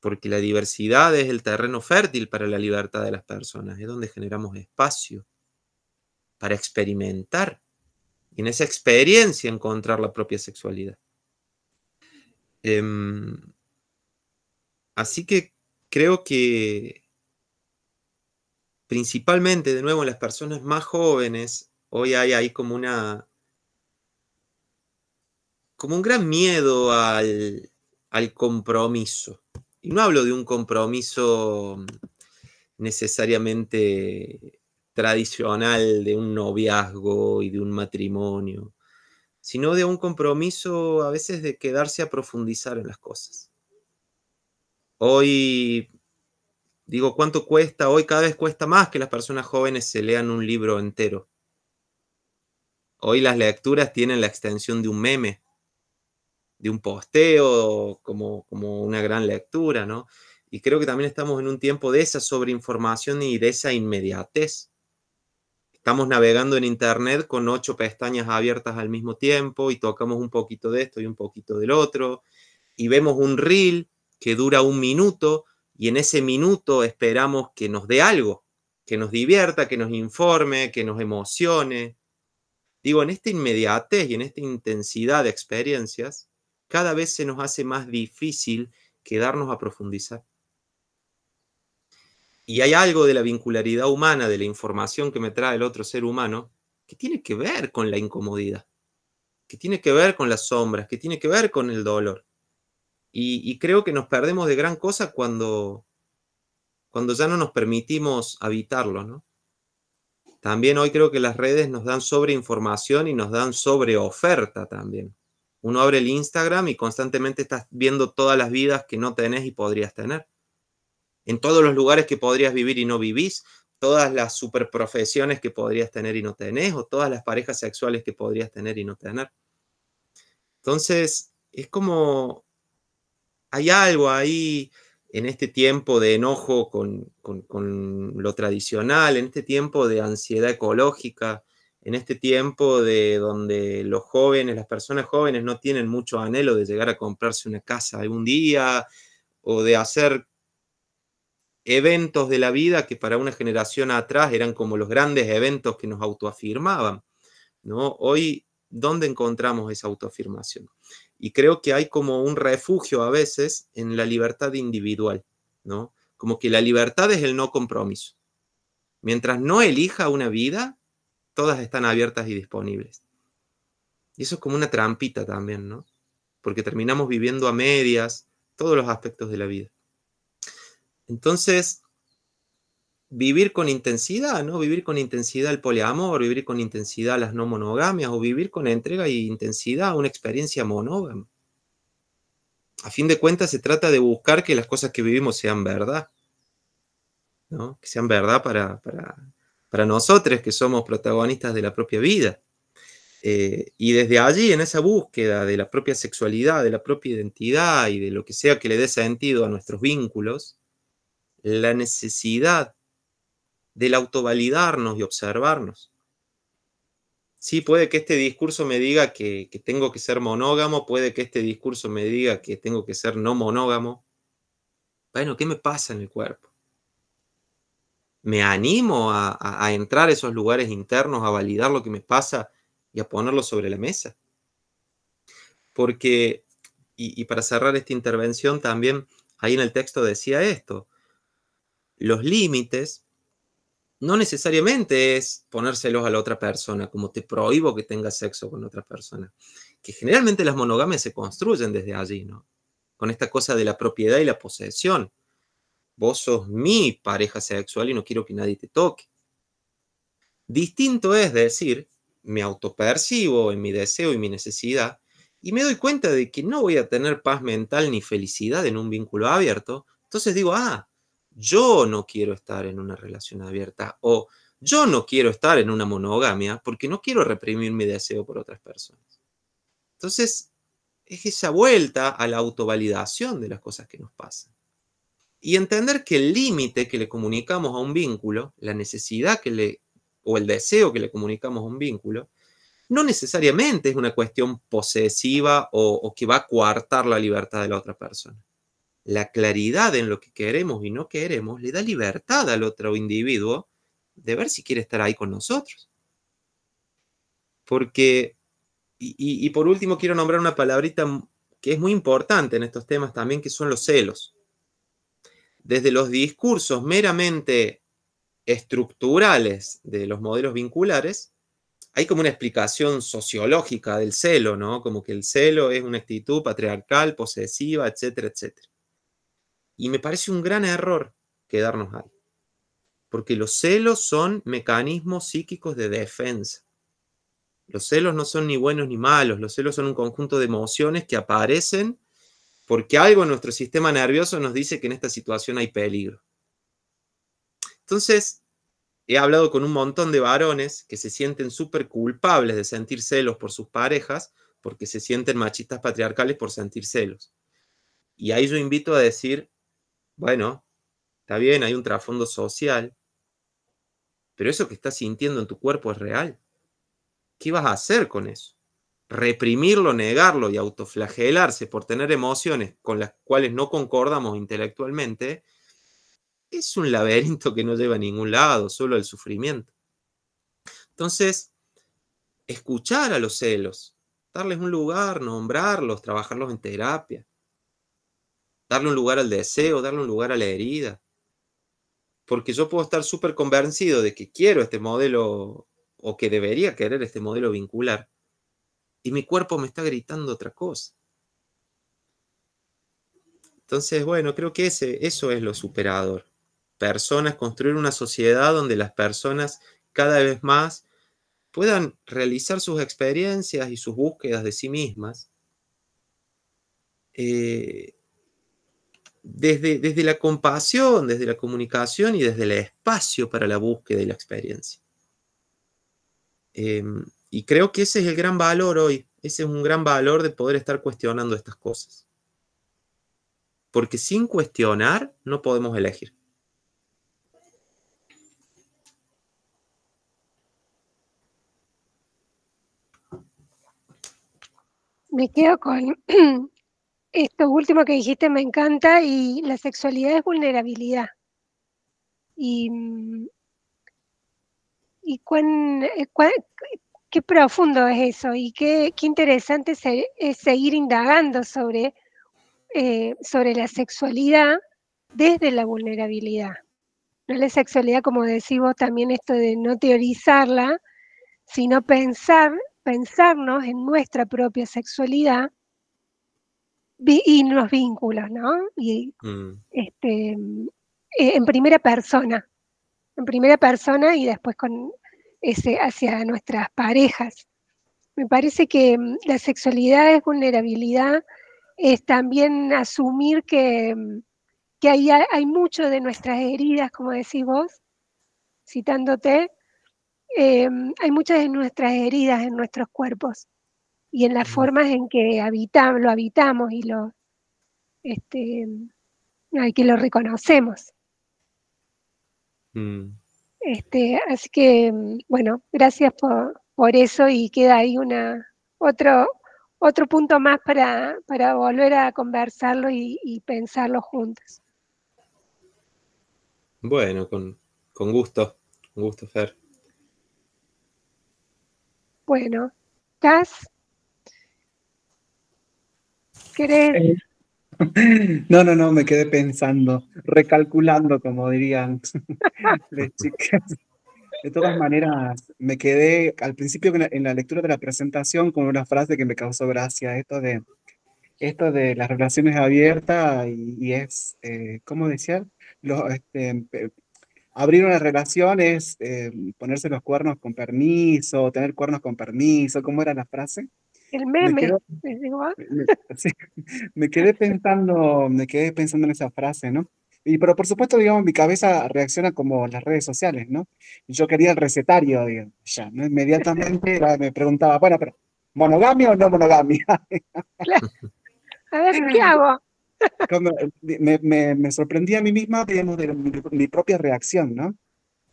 porque la diversidad es el terreno fértil para la libertad de las personas, es donde generamos espacio para experimentar y en esa experiencia encontrar la propia sexualidad. Em, así que creo que principalmente, de nuevo, en las personas más jóvenes, hoy hay ahí como una como un gran miedo al, al compromiso. Y no hablo de un compromiso necesariamente tradicional de un noviazgo y de un matrimonio, sino de un compromiso a veces de quedarse a profundizar en las cosas. Hoy digo, ¿cuánto cuesta? Hoy cada vez cuesta más que las personas jóvenes se lean un libro entero. Hoy las lecturas tienen la extensión de un meme de un posteo como, como una gran lectura, ¿no? Y creo que también estamos en un tiempo de esa sobreinformación y de esa inmediatez. Estamos navegando en Internet con ocho pestañas abiertas al mismo tiempo y tocamos un poquito de esto y un poquito del otro y vemos un reel que dura un minuto y en ese minuto esperamos que nos dé algo, que nos divierta, que nos informe, que nos emocione. Digo, en esta inmediatez y en esta intensidad de experiencias, cada vez se nos hace más difícil quedarnos a profundizar. Y hay algo de la vincularidad humana, de la información que me trae el otro ser humano, que tiene que ver con la incomodidad, que tiene que ver con las sombras, que tiene que ver con el dolor. Y, creo que nos perdemos de gran cosa cuando, cuando ya no nos permitimos habitarlo, ¿no? También hoy creo que las redes nos dan sobre información y nos dan sobre oferta también. Uno abre el Instagram y constantemente estás viendo todas las vidas que no tenés y podrías tener. En todos los lugares que podrías vivir y no vivís, todas las superprofesiones que podrías tener y no tenés, o todas las parejas sexuales que podrías tener y no tener. Entonces, es como hay algo ahí en este tiempo de enojo con, con, lo tradicional, en este tiempo de ansiedad ecológica, en este tiempo de donde los jóvenes, las personas jóvenes no tienen mucho anhelo de llegar a comprarse una casa algún día o de hacer eventos de la vida que para una generación atrás eran como los grandes eventos que nos autoafirmaban. ¿no? Hoy, ¿dónde encontramos esa autoafirmación? Y creo que hay como un refugio a veces en la libertad individual, ¿no? Como que la libertad es el no compromiso. Mientras no elija una vida, todas están abiertas y disponibles. Y eso es como una trampita también, ¿no? Porque terminamos viviendo a medias todos los aspectos de la vida. Entonces, vivir con intensidad, ¿no? Vivir con intensidad el poliamor, vivir con intensidad las no monogamias o vivir con entrega e intensidad una experiencia monógama. A fin de cuentas se trata de buscar que las cosas que vivimos sean verdad, ¿no? Que sean verdad para, para nosotros que somos protagonistas de la propia vida. Eh, y desde allí, en esa búsqueda de la propia sexualidad, de la propia identidad y de lo que sea que le dé sentido a nuestros vínculos, la necesidad del autovalidarnos y observarnos. Sí, puede que este discurso me diga que, que, tengo que ser monógamo, puede que este discurso me diga que tengo que ser no monógamo. Bueno, ¿qué me pasa en el cuerpo? me animo a, entrar a esos lugares internos, a validar lo que me pasa y a ponerlo sobre la mesa. Porque, y, y para cerrar esta intervención también, ahí en el texto decía esto, los límites no necesariamente es ponérselos a la otra persona, como te prohíbo que tengas sexo con otra persona, que generalmente las monogamias se construyen desde allí, ¿no? Con esta cosa de la propiedad y la posesión Vos sos mi pareja sexual y no quiero que nadie te toque. Distinto es decir, me autopercibo en mi deseo y mi necesidad y me doy cuenta de que no voy a tener paz mental ni felicidad en un vínculo abierto. Entonces digo, ah, yo no quiero estar en una relación abierta o yo no quiero estar en una monogamia porque no quiero reprimir mi deseo por otras personas. Entonces, es esa vuelta a la autovalidación de las cosas que nos pasan. Y entender que el límite que le comunicamos a un vínculo, la necesidad que le, o el deseo que le comunicamos a un vínculo, no necesariamente es una cuestión posesiva o, que va a coartar la libertad de la otra persona. La claridad en lo que queremos y no queremos le da libertad al otro individuo de ver si quiere estar ahí con nosotros. Porque, y, por último quiero nombrar una palabrita que es muy importante en estos temas también, que son los celos desde los discursos meramente estructurales de los modelos vinculares, hay como una explicación sociológica del celo, ¿no? Como que el celo es una actitud patriarcal, posesiva, etcétera, etcétera. Y me parece un gran error quedarnos ahí, porque los celos son mecanismos psíquicos de defensa. Los celos no son ni buenos ni malos, los celos son un conjunto de emociones que aparecen porque algo en nuestro sistema nervioso nos dice que en esta situación hay peligro. Entonces, he hablado con un montón de varones que se sienten súper culpables de sentir celos por sus parejas, porque se sienten machistas patriarcales por sentir celos. Y ahí yo invito a decir, bueno, está bien, hay un trasfondo social, pero eso que estás sintiendo en tu cuerpo es real. ¿Qué vas a hacer con eso? reprimirlo, negarlo y autoflagelarse por tener emociones con las cuales no concordamos intelectualmente, es un laberinto que no lleva a ningún lado, solo al sufrimiento. Entonces, escuchar a los celos, darles un lugar, nombrarlos, trabajarlos en terapia, darle un lugar al deseo, darle un lugar a la herida. Porque yo puedo estar súper convencido de que quiero este modelo o que debería querer este modelo vincular, y mi cuerpo me está gritando otra cosa. Entonces, bueno, creo que ese, eso es lo superador. Personas, construir una sociedad donde las personas cada vez más puedan realizar sus experiencias y sus búsquedas de sí mismas eh, desde, desde la compasión, desde la comunicación y desde el espacio para la búsqueda y la experiencia. Em, y creo que ese es el gran valor hoy, ese es un gran valor de poder estar cuestionando estas cosas. Porque sin cuestionar no podemos elegir. Me quedo con esto último que dijiste, me encanta, y la sexualidad es vulnerabilidad. Y, mm, eh, qué profundo es eso y qué, interesante es seguir indagando sobre, eh, sobre la sexualidad desde la vulnerabilidad. No la sexualidad, como decís vos, también esto de no teorizarla, sino pensar, pensarnos en nuestra propia sexualidad y en los vínculos, ¿no? Y mm. este, eh, en primera persona, en primera persona y después con, hacia nuestras parejas. Me parece que mm, la sexualidad es vulnerabilidad, es también asumir que, mm, hay, hay mucho de nuestras heridas, como decís vos, citándote, eh, hay muchas de nuestras heridas en nuestros cuerpos y en las formas en que habitamos, lo habitamos y lo este, hay que lo reconocemos. Mm. Este, así que, mm, bueno, gracias por, eso y queda ahí una, otro, otro punto más para, volver a conversarlo y, pensarlo juntos. Bueno, con, con gusto, con gusto, Fer. Bueno, ¿estás? ¿Querés? Eh, No, no, no, me quedé pensando, recalculando, como dirían las chicas. De todas maneras, me quedé al principio en la lectura de la presentación con una frase que me causó gracia, esto de, esto de las relaciones abiertas y, es, eh, ¿cómo decía? Este, abrir una relación es eh, ponerse los cuernos con permiso, tener cuernos con permiso, ¿cómo era la frase? el meme. Ah". Me, me, quedé pensando, me quedé pensando en esa frase, ¿no? Y pero por supuesto, digamos, mi cabeza reacciona como las redes sociales, ¿no? Yo quería el recetario, digamos, ya, ¿no? Inmediatamente me preguntaba, bueno, pero ¿monogamia o no monogamia? a ver, ¿qué mm. hago? Me, sorprendí a mí misma, digamos, de mi, propia reacción, ¿no?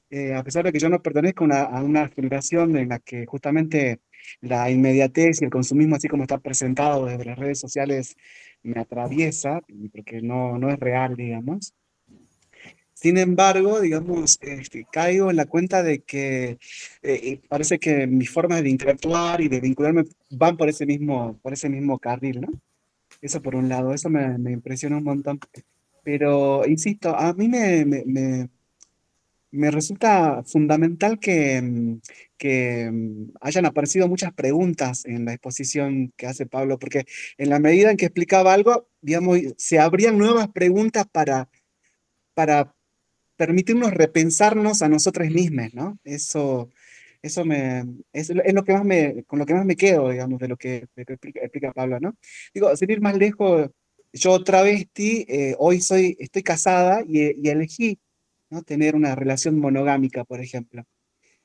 Eh, a pesar de que yo no pertenezco a una generación en la que justamente la inmediatez y el consumismo así como está presentado desde las redes sociales me atraviesa, porque no, no es real, digamos. Sin embargo, digamos, este, caigo en la cuenta de que eh, eh, parece que mis formas de interactuar y de vincularme van por ese mismo, por ese mismo carril, ¿no? Eso por un lado, eso me, me impresiona un montón. Pero, insisto, a mí me me resulta fundamental que, mm, que, mm, hayan aparecido muchas preguntas en la exposición que hace Pablo, porque en la medida en que explicaba algo, digamos, se abrían nuevas preguntas para, para permitirnos repensarnos a nosotros mismos, ¿no? Eso, eso me, es, lo que más me, con lo que más me quedo, digamos, de lo que, explica, Pablo, ¿no? Digo, sin ir más lejos, yo travesti, eh, hoy soy, estoy casada y elegí ¿no? Tener una relación monogámica, por ejemplo.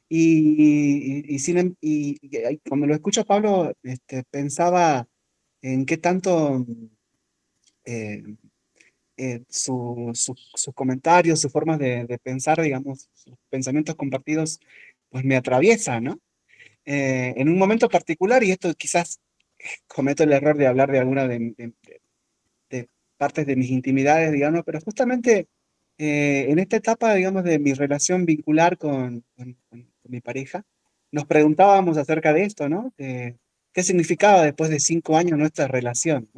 Y, y, y, em, cuando lo escucho Pablo, este, pensaba en qué tanto eh, eh, sus comentarios, sus formas de, de, pensar, digamos, sus pensamientos compartidos, pues me atraviesa, ¿no? Eh, en un momento particular, y esto quizás cometo el error de hablar de alguna de, de, de partes de mis intimidades, digamos, pero justamente eh, en esta etapa, digamos, de mi relación vincular con, mi pareja, nos preguntábamos acerca de esto, ¿no? ¿Qué significaba después de cinco años nuestra relación?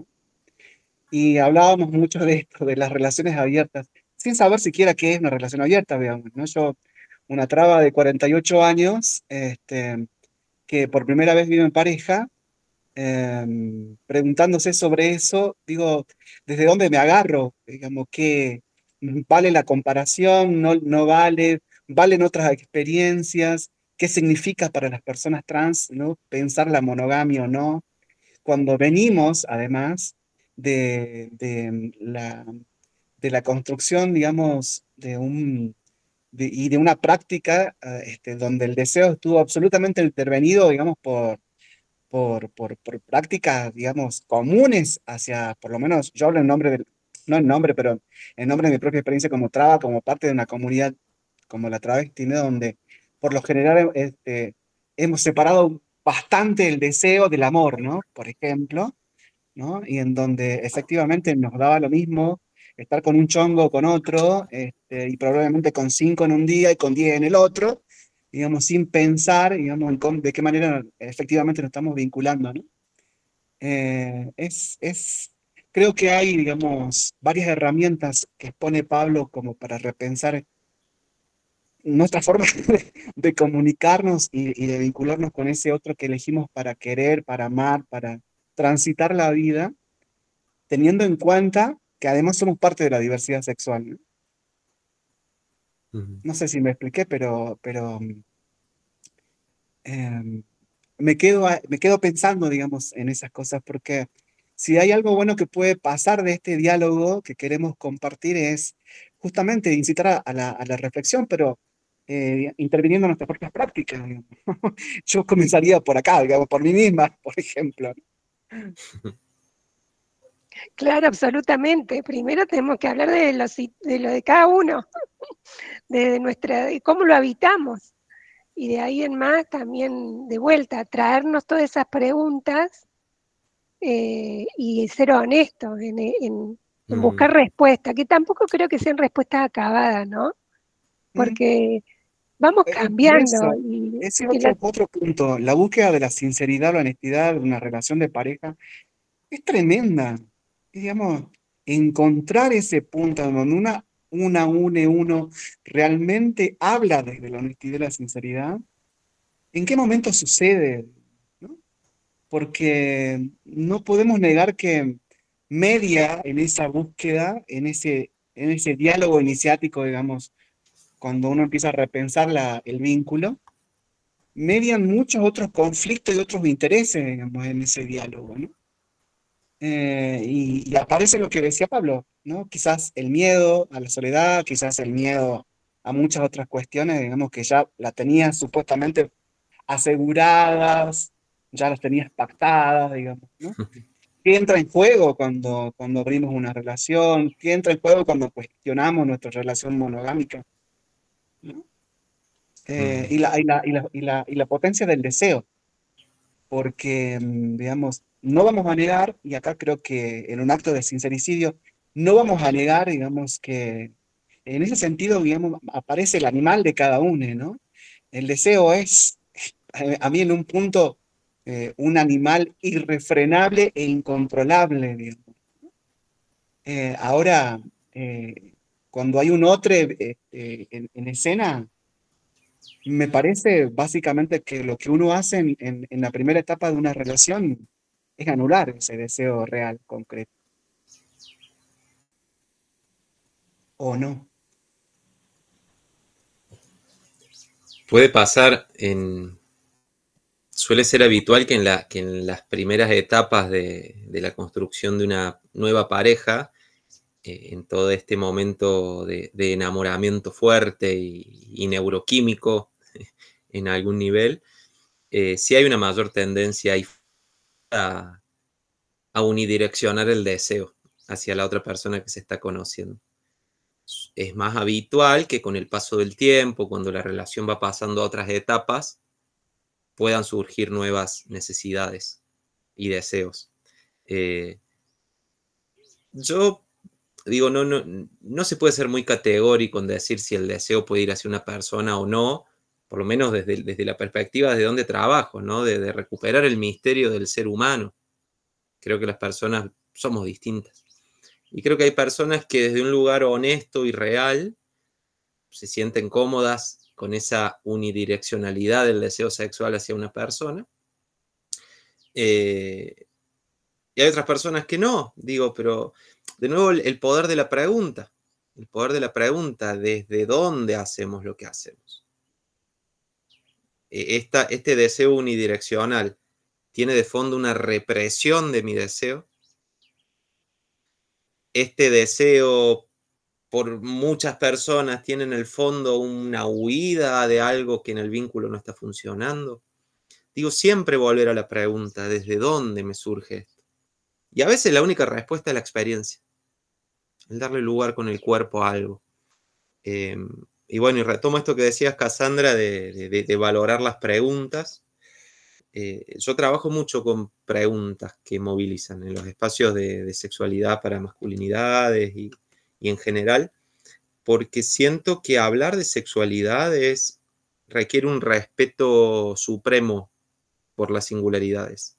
Y hablábamos mucho de esto, de las relaciones abiertas, sin saber siquiera qué es una relación abierta, digamos. ¿no? Yo, una traba de 48 años, este, que por primera vez vivo en pareja, em, preguntándose sobre eso, digo, ¿desde dónde me agarro? Digamos, ¿qué, ¿Vale la comparación? ¿No, no vale? ¿Valen otras experiencias? ¿Qué significa para las personas trans ¿no? pensar la monogamia o no? Cuando venimos, además, de, mm, la, de la construcción, digamos, de un, y de una práctica ah, este, donde el deseo estuvo absolutamente intervenido, digamos, por, por, por, por, prácticas, digamos, comunes hacia, por lo menos yo hablo en nombre del, no en nombre, pero en nombre de mi propia experiencia como traba, como parte de una comunidad como la travestina, donde por lo general este, hemos separado bastante el deseo del amor, ¿no? Por ejemplo, ¿no? Y en donde efectivamente nos daba lo mismo estar con un chongo o con otro, este, y probablemente con cinco en un día y con diez en el otro, digamos, sin pensar, digamos, de qué manera efectivamente nos estamos vinculando, ¿no? Eh, es, es, Creo que hay, digamos, varias herramientas que expone Pablo como para repensar nuestra forma de, comunicarnos y, de vincularnos con ese otro que elegimos para querer, para amar, para transitar la vida, teniendo en cuenta que además somos parte de la diversidad sexual. ¿no? sé si me expliqué, pero, pero em, me, quedo, me quedo pensando, digamos, en esas cosas, porque si hay algo bueno que puede pasar de este diálogo que queremos compartir es justamente incitar a, la, reflexión, pero eh, interviniendo en nuestras propias prácticas. Yo comenzaría por acá, por mí misma, por ejemplo. Claro, absolutamente. Primero tenemos que hablar de, de lo de cada uno, de, nuestra, de cómo lo habitamos. Y de ahí en más también de vuelta, traernos todas esas preguntas eh, y ser honestos en, e, mm. buscar respuestas, que tampoco creo que sean respuestas acabadas, ¿no? Mm. Porque vamos eh, cambiando. ese es otro, punto, la búsqueda de la sinceridad, la honestidad, una relación de pareja, es tremenda. Digamos, encontrar ese punto donde una, una une uno realmente habla desde la honestidad y la sinceridad. ¿En qué momento sucede? porque no podemos negar que media en esa búsqueda, en ese, en ese diálogo iniciático, digamos, cuando uno empieza a repensar la, el vínculo, median muchos otros conflictos y otros intereses, digamos, en ese diálogo, ¿no? Eh, y, aparece lo que decía Pablo, ¿no? Quizás el miedo a la soledad, quizás el miedo a muchas otras cuestiones, digamos, que ya la tenía supuestamente aseguradas, ya las tenías pactadas, digamos, ¿no? ¿Qué entra en juego cuando, cuando abrimos una relación? ¿Qué entra en juego cuando cuestionamos nuestra relación monogámica? Eh, mm. y, la, y, la, y la potencia del deseo, porque, mm, digamos, no vamos a negar, y acá creo que en un acto de sincericidio, no vamos a negar, digamos, que en ese sentido, digamos, aparece el animal de cada uno, ¿no? El deseo es, a mí en un punto, eh, un animal irrefrenable e incontrolable. Eh, ahora, eh, cuando hay un otro este, en, escena, me parece básicamente que lo que uno hace en la primera etapa de una relación es anular ese deseo real, concreto. ¿O no? puede pasar en, Suele ser habitual que en, las primeras etapas de, la construcción de una nueva pareja, eh, en todo este momento de, enamoramiento fuerte y, neuroquímico en algún nivel, si eh, sí hay una mayor tendencia a, a unidireccionar el deseo hacia la otra persona que se está conociendo es más habitual que con el paso del tiempo, cuando la relación va pasando a otras etapas, puedan surgir nuevas necesidades y deseos. Eh, yo digo, no, no, no se puede ser muy categórico en decir si el deseo puede ir hacia una persona o no, por lo menos desde, desde la perspectiva de donde trabajo, ¿no? de, recuperar el misterio del ser humano. Creo que las personas somos distintas. Y creo que hay personas que desde un lugar honesto y real se sienten cómodas con esa unidireccionalidad del deseo sexual hacia una persona. Eh, y hay otras personas que no, digo, pero de nuevo el, poder de la pregunta, el poder de la pregunta, desde dónde hacemos lo que hacemos. E, este deseo unidireccional tiene de fondo una represión de mi deseo. Este deseo por muchas personas tienen en el fondo una huida de algo que en el vínculo no está funcionando. Digo, siempre volver a la pregunta, ¿desde dónde me surge esto? Y a veces la única respuesta es la experiencia, el darle lugar con el cuerpo a algo. Em, y bueno, y retomo esto que decías, Cassandra, de, valorar las preguntas. Eh, yo trabajo mucho con preguntas que movilizan en los espacios de, de sexualidad para masculinidades y, y en general, porque siento que hablar de sexualidad requiere un respeto supremo por las singularidades.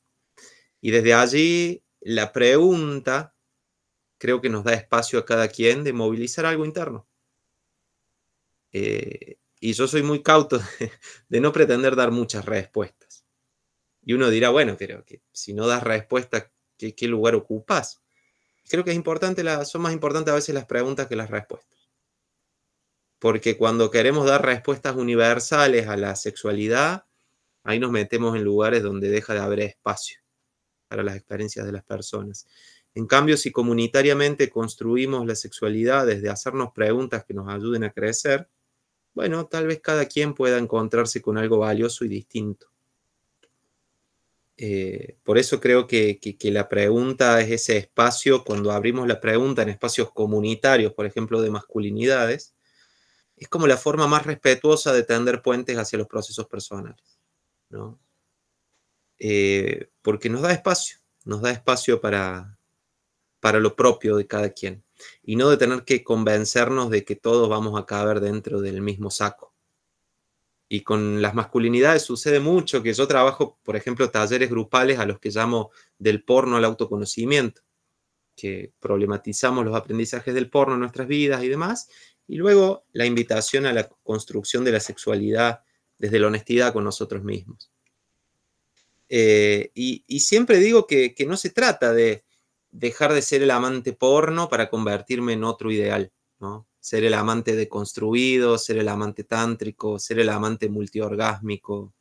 Y desde allí la pregunta creo que nos da espacio a cada quien de movilizar algo interno. Eh, y yo soy muy cauto de, no pretender dar muchas respuestas. Y uno dirá, bueno, pero que si no das respuesta, qué lugar ocupas? creo que es importante, son más importantes a veces las preguntas que las respuestas. Porque cuando queremos dar respuestas universales a la sexualidad, ahí nos metemos en lugares donde deja de haber espacio para las experiencias de las personas. En cambio, si comunitariamente construimos la sexualidad desde hacernos preguntas que nos ayuden a crecer, bueno, tal vez cada quien pueda encontrarse con algo valioso y distinto. Eh, por eso creo que, la pregunta es ese espacio, cuando abrimos la pregunta en espacios comunitarios, por ejemplo, de masculinidades, es como la forma más respetuosa de tender puentes hacia los procesos personales, ¿no? Eh, porque nos da espacio, nos da espacio para, para lo propio de cada quien y no de tener que convencernos de que todos vamos a caber dentro del mismo saco. Y con las masculinidades sucede mucho que yo trabajo, por ejemplo, talleres grupales a los que llamo del porno al autoconocimiento, que problematizamos los aprendizajes del porno en nuestras vidas y demás, y luego la invitación a la construcción de la sexualidad desde la honestidad con nosotros mismos. Eh, y, siempre digo que, que no se trata de dejar de ser el amante porno para convertirme en otro ideal, ¿no? ser el amante deconstruido, ser el amante tántrico, ser el amante multiorgásmico,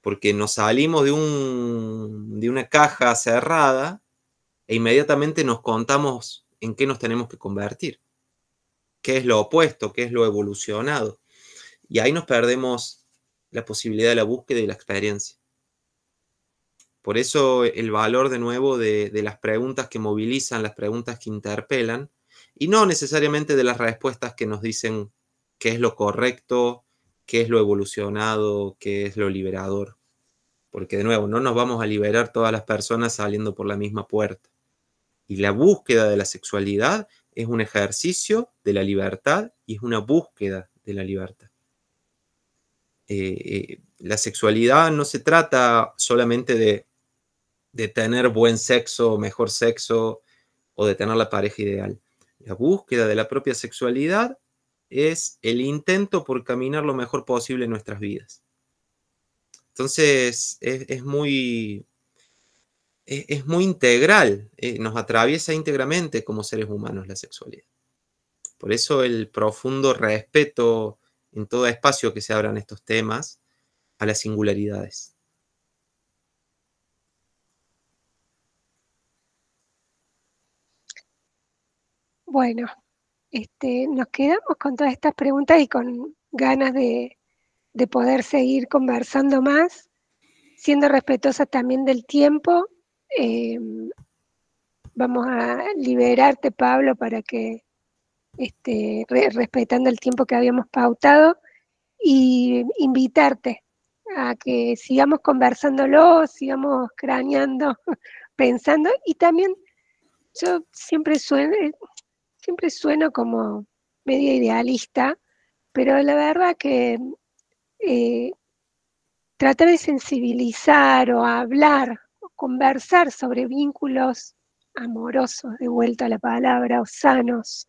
porque nos salimos de, de una caja cerrada e inmediatamente nos contamos en qué nos tenemos que convertir, qué es lo opuesto, qué es lo evolucionado. Y ahí nos perdemos la posibilidad de la búsqueda y la experiencia. Por eso el valor de nuevo de las preguntas que movilizan, las preguntas que interpelan, y no necesariamente de las respuestas que nos dicen qué es lo correcto, qué es lo evolucionado, qué es lo liberador. Porque de nuevo, no nos vamos a liberar todas las personas saliendo por la misma puerta. Y la búsqueda de la sexualidad es un ejercicio de la libertad y es una búsqueda de la libertad. Eh, eh, la sexualidad no se trata solamente de, de tener buen sexo, mejor sexo o de tener la pareja ideal la búsqueda de la propia sexualidad es el intento por caminar lo mejor posible en nuestras vidas. Entonces, es, muy, es, muy integral, eh, nos atraviesa íntegramente como seres humanos la sexualidad. Por eso el profundo respeto en todo espacio que se abran estos temas a las singularidades. Bueno, este, nos quedamos con todas estas preguntas y con ganas de, poder seguir conversando más, siendo respetuosas también del tiempo. Em, vamos a liberarte, Pablo, para que, este, respetando el tiempo que habíamos pautado, y invitarte a que sigamos conversándolo, sigamos craneando, pensando, y también yo siempre suelo, siempre sueno como media idealista, pero la verdad que eh, tratar de sensibilizar o hablar, o conversar sobre vínculos amorosos, de vuelta a la palabra, o sanos,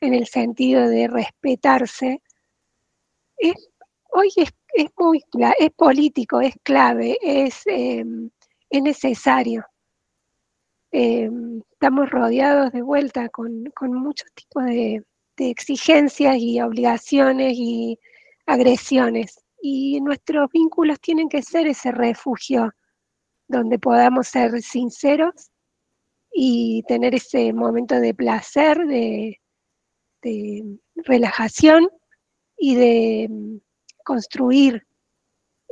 en el sentido de respetarse, hoy es, muy es político, es clave, es, em, necesario. Em, estamos rodeados de vuelta con, muchos tipos de, exigencias y obligaciones y agresiones. Y nuestros vínculos tienen que ser ese refugio donde podamos ser sinceros y tener ese momento de placer, de, relajación y de mm, construir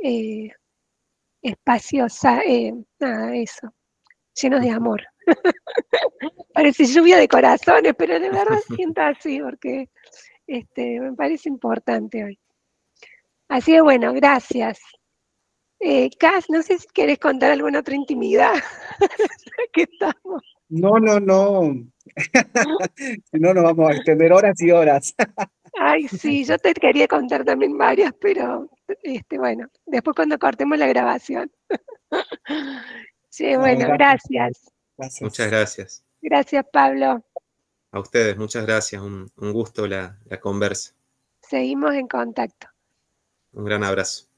eh, espacios, ah, eh, eso, llenos de amor. Parece lluvia de corazones, pero de verdad siento así porque este, me parece importante hoy. Así es bueno, gracias. Eh, Cas, no sé si quieres contar alguna otra intimidad. No, no, no. no nos vamos a extender horas y horas. Ay, sí, yo te quería contar también varias, pero este, bueno, después cuando cortemos la grabación. sí, bueno, gracias. Muchas gracias. Gracias, Pablo. A ustedes, muchas gracias. Un, un gusto la, la conversa. Seguimos en contacto. Un gran abrazo.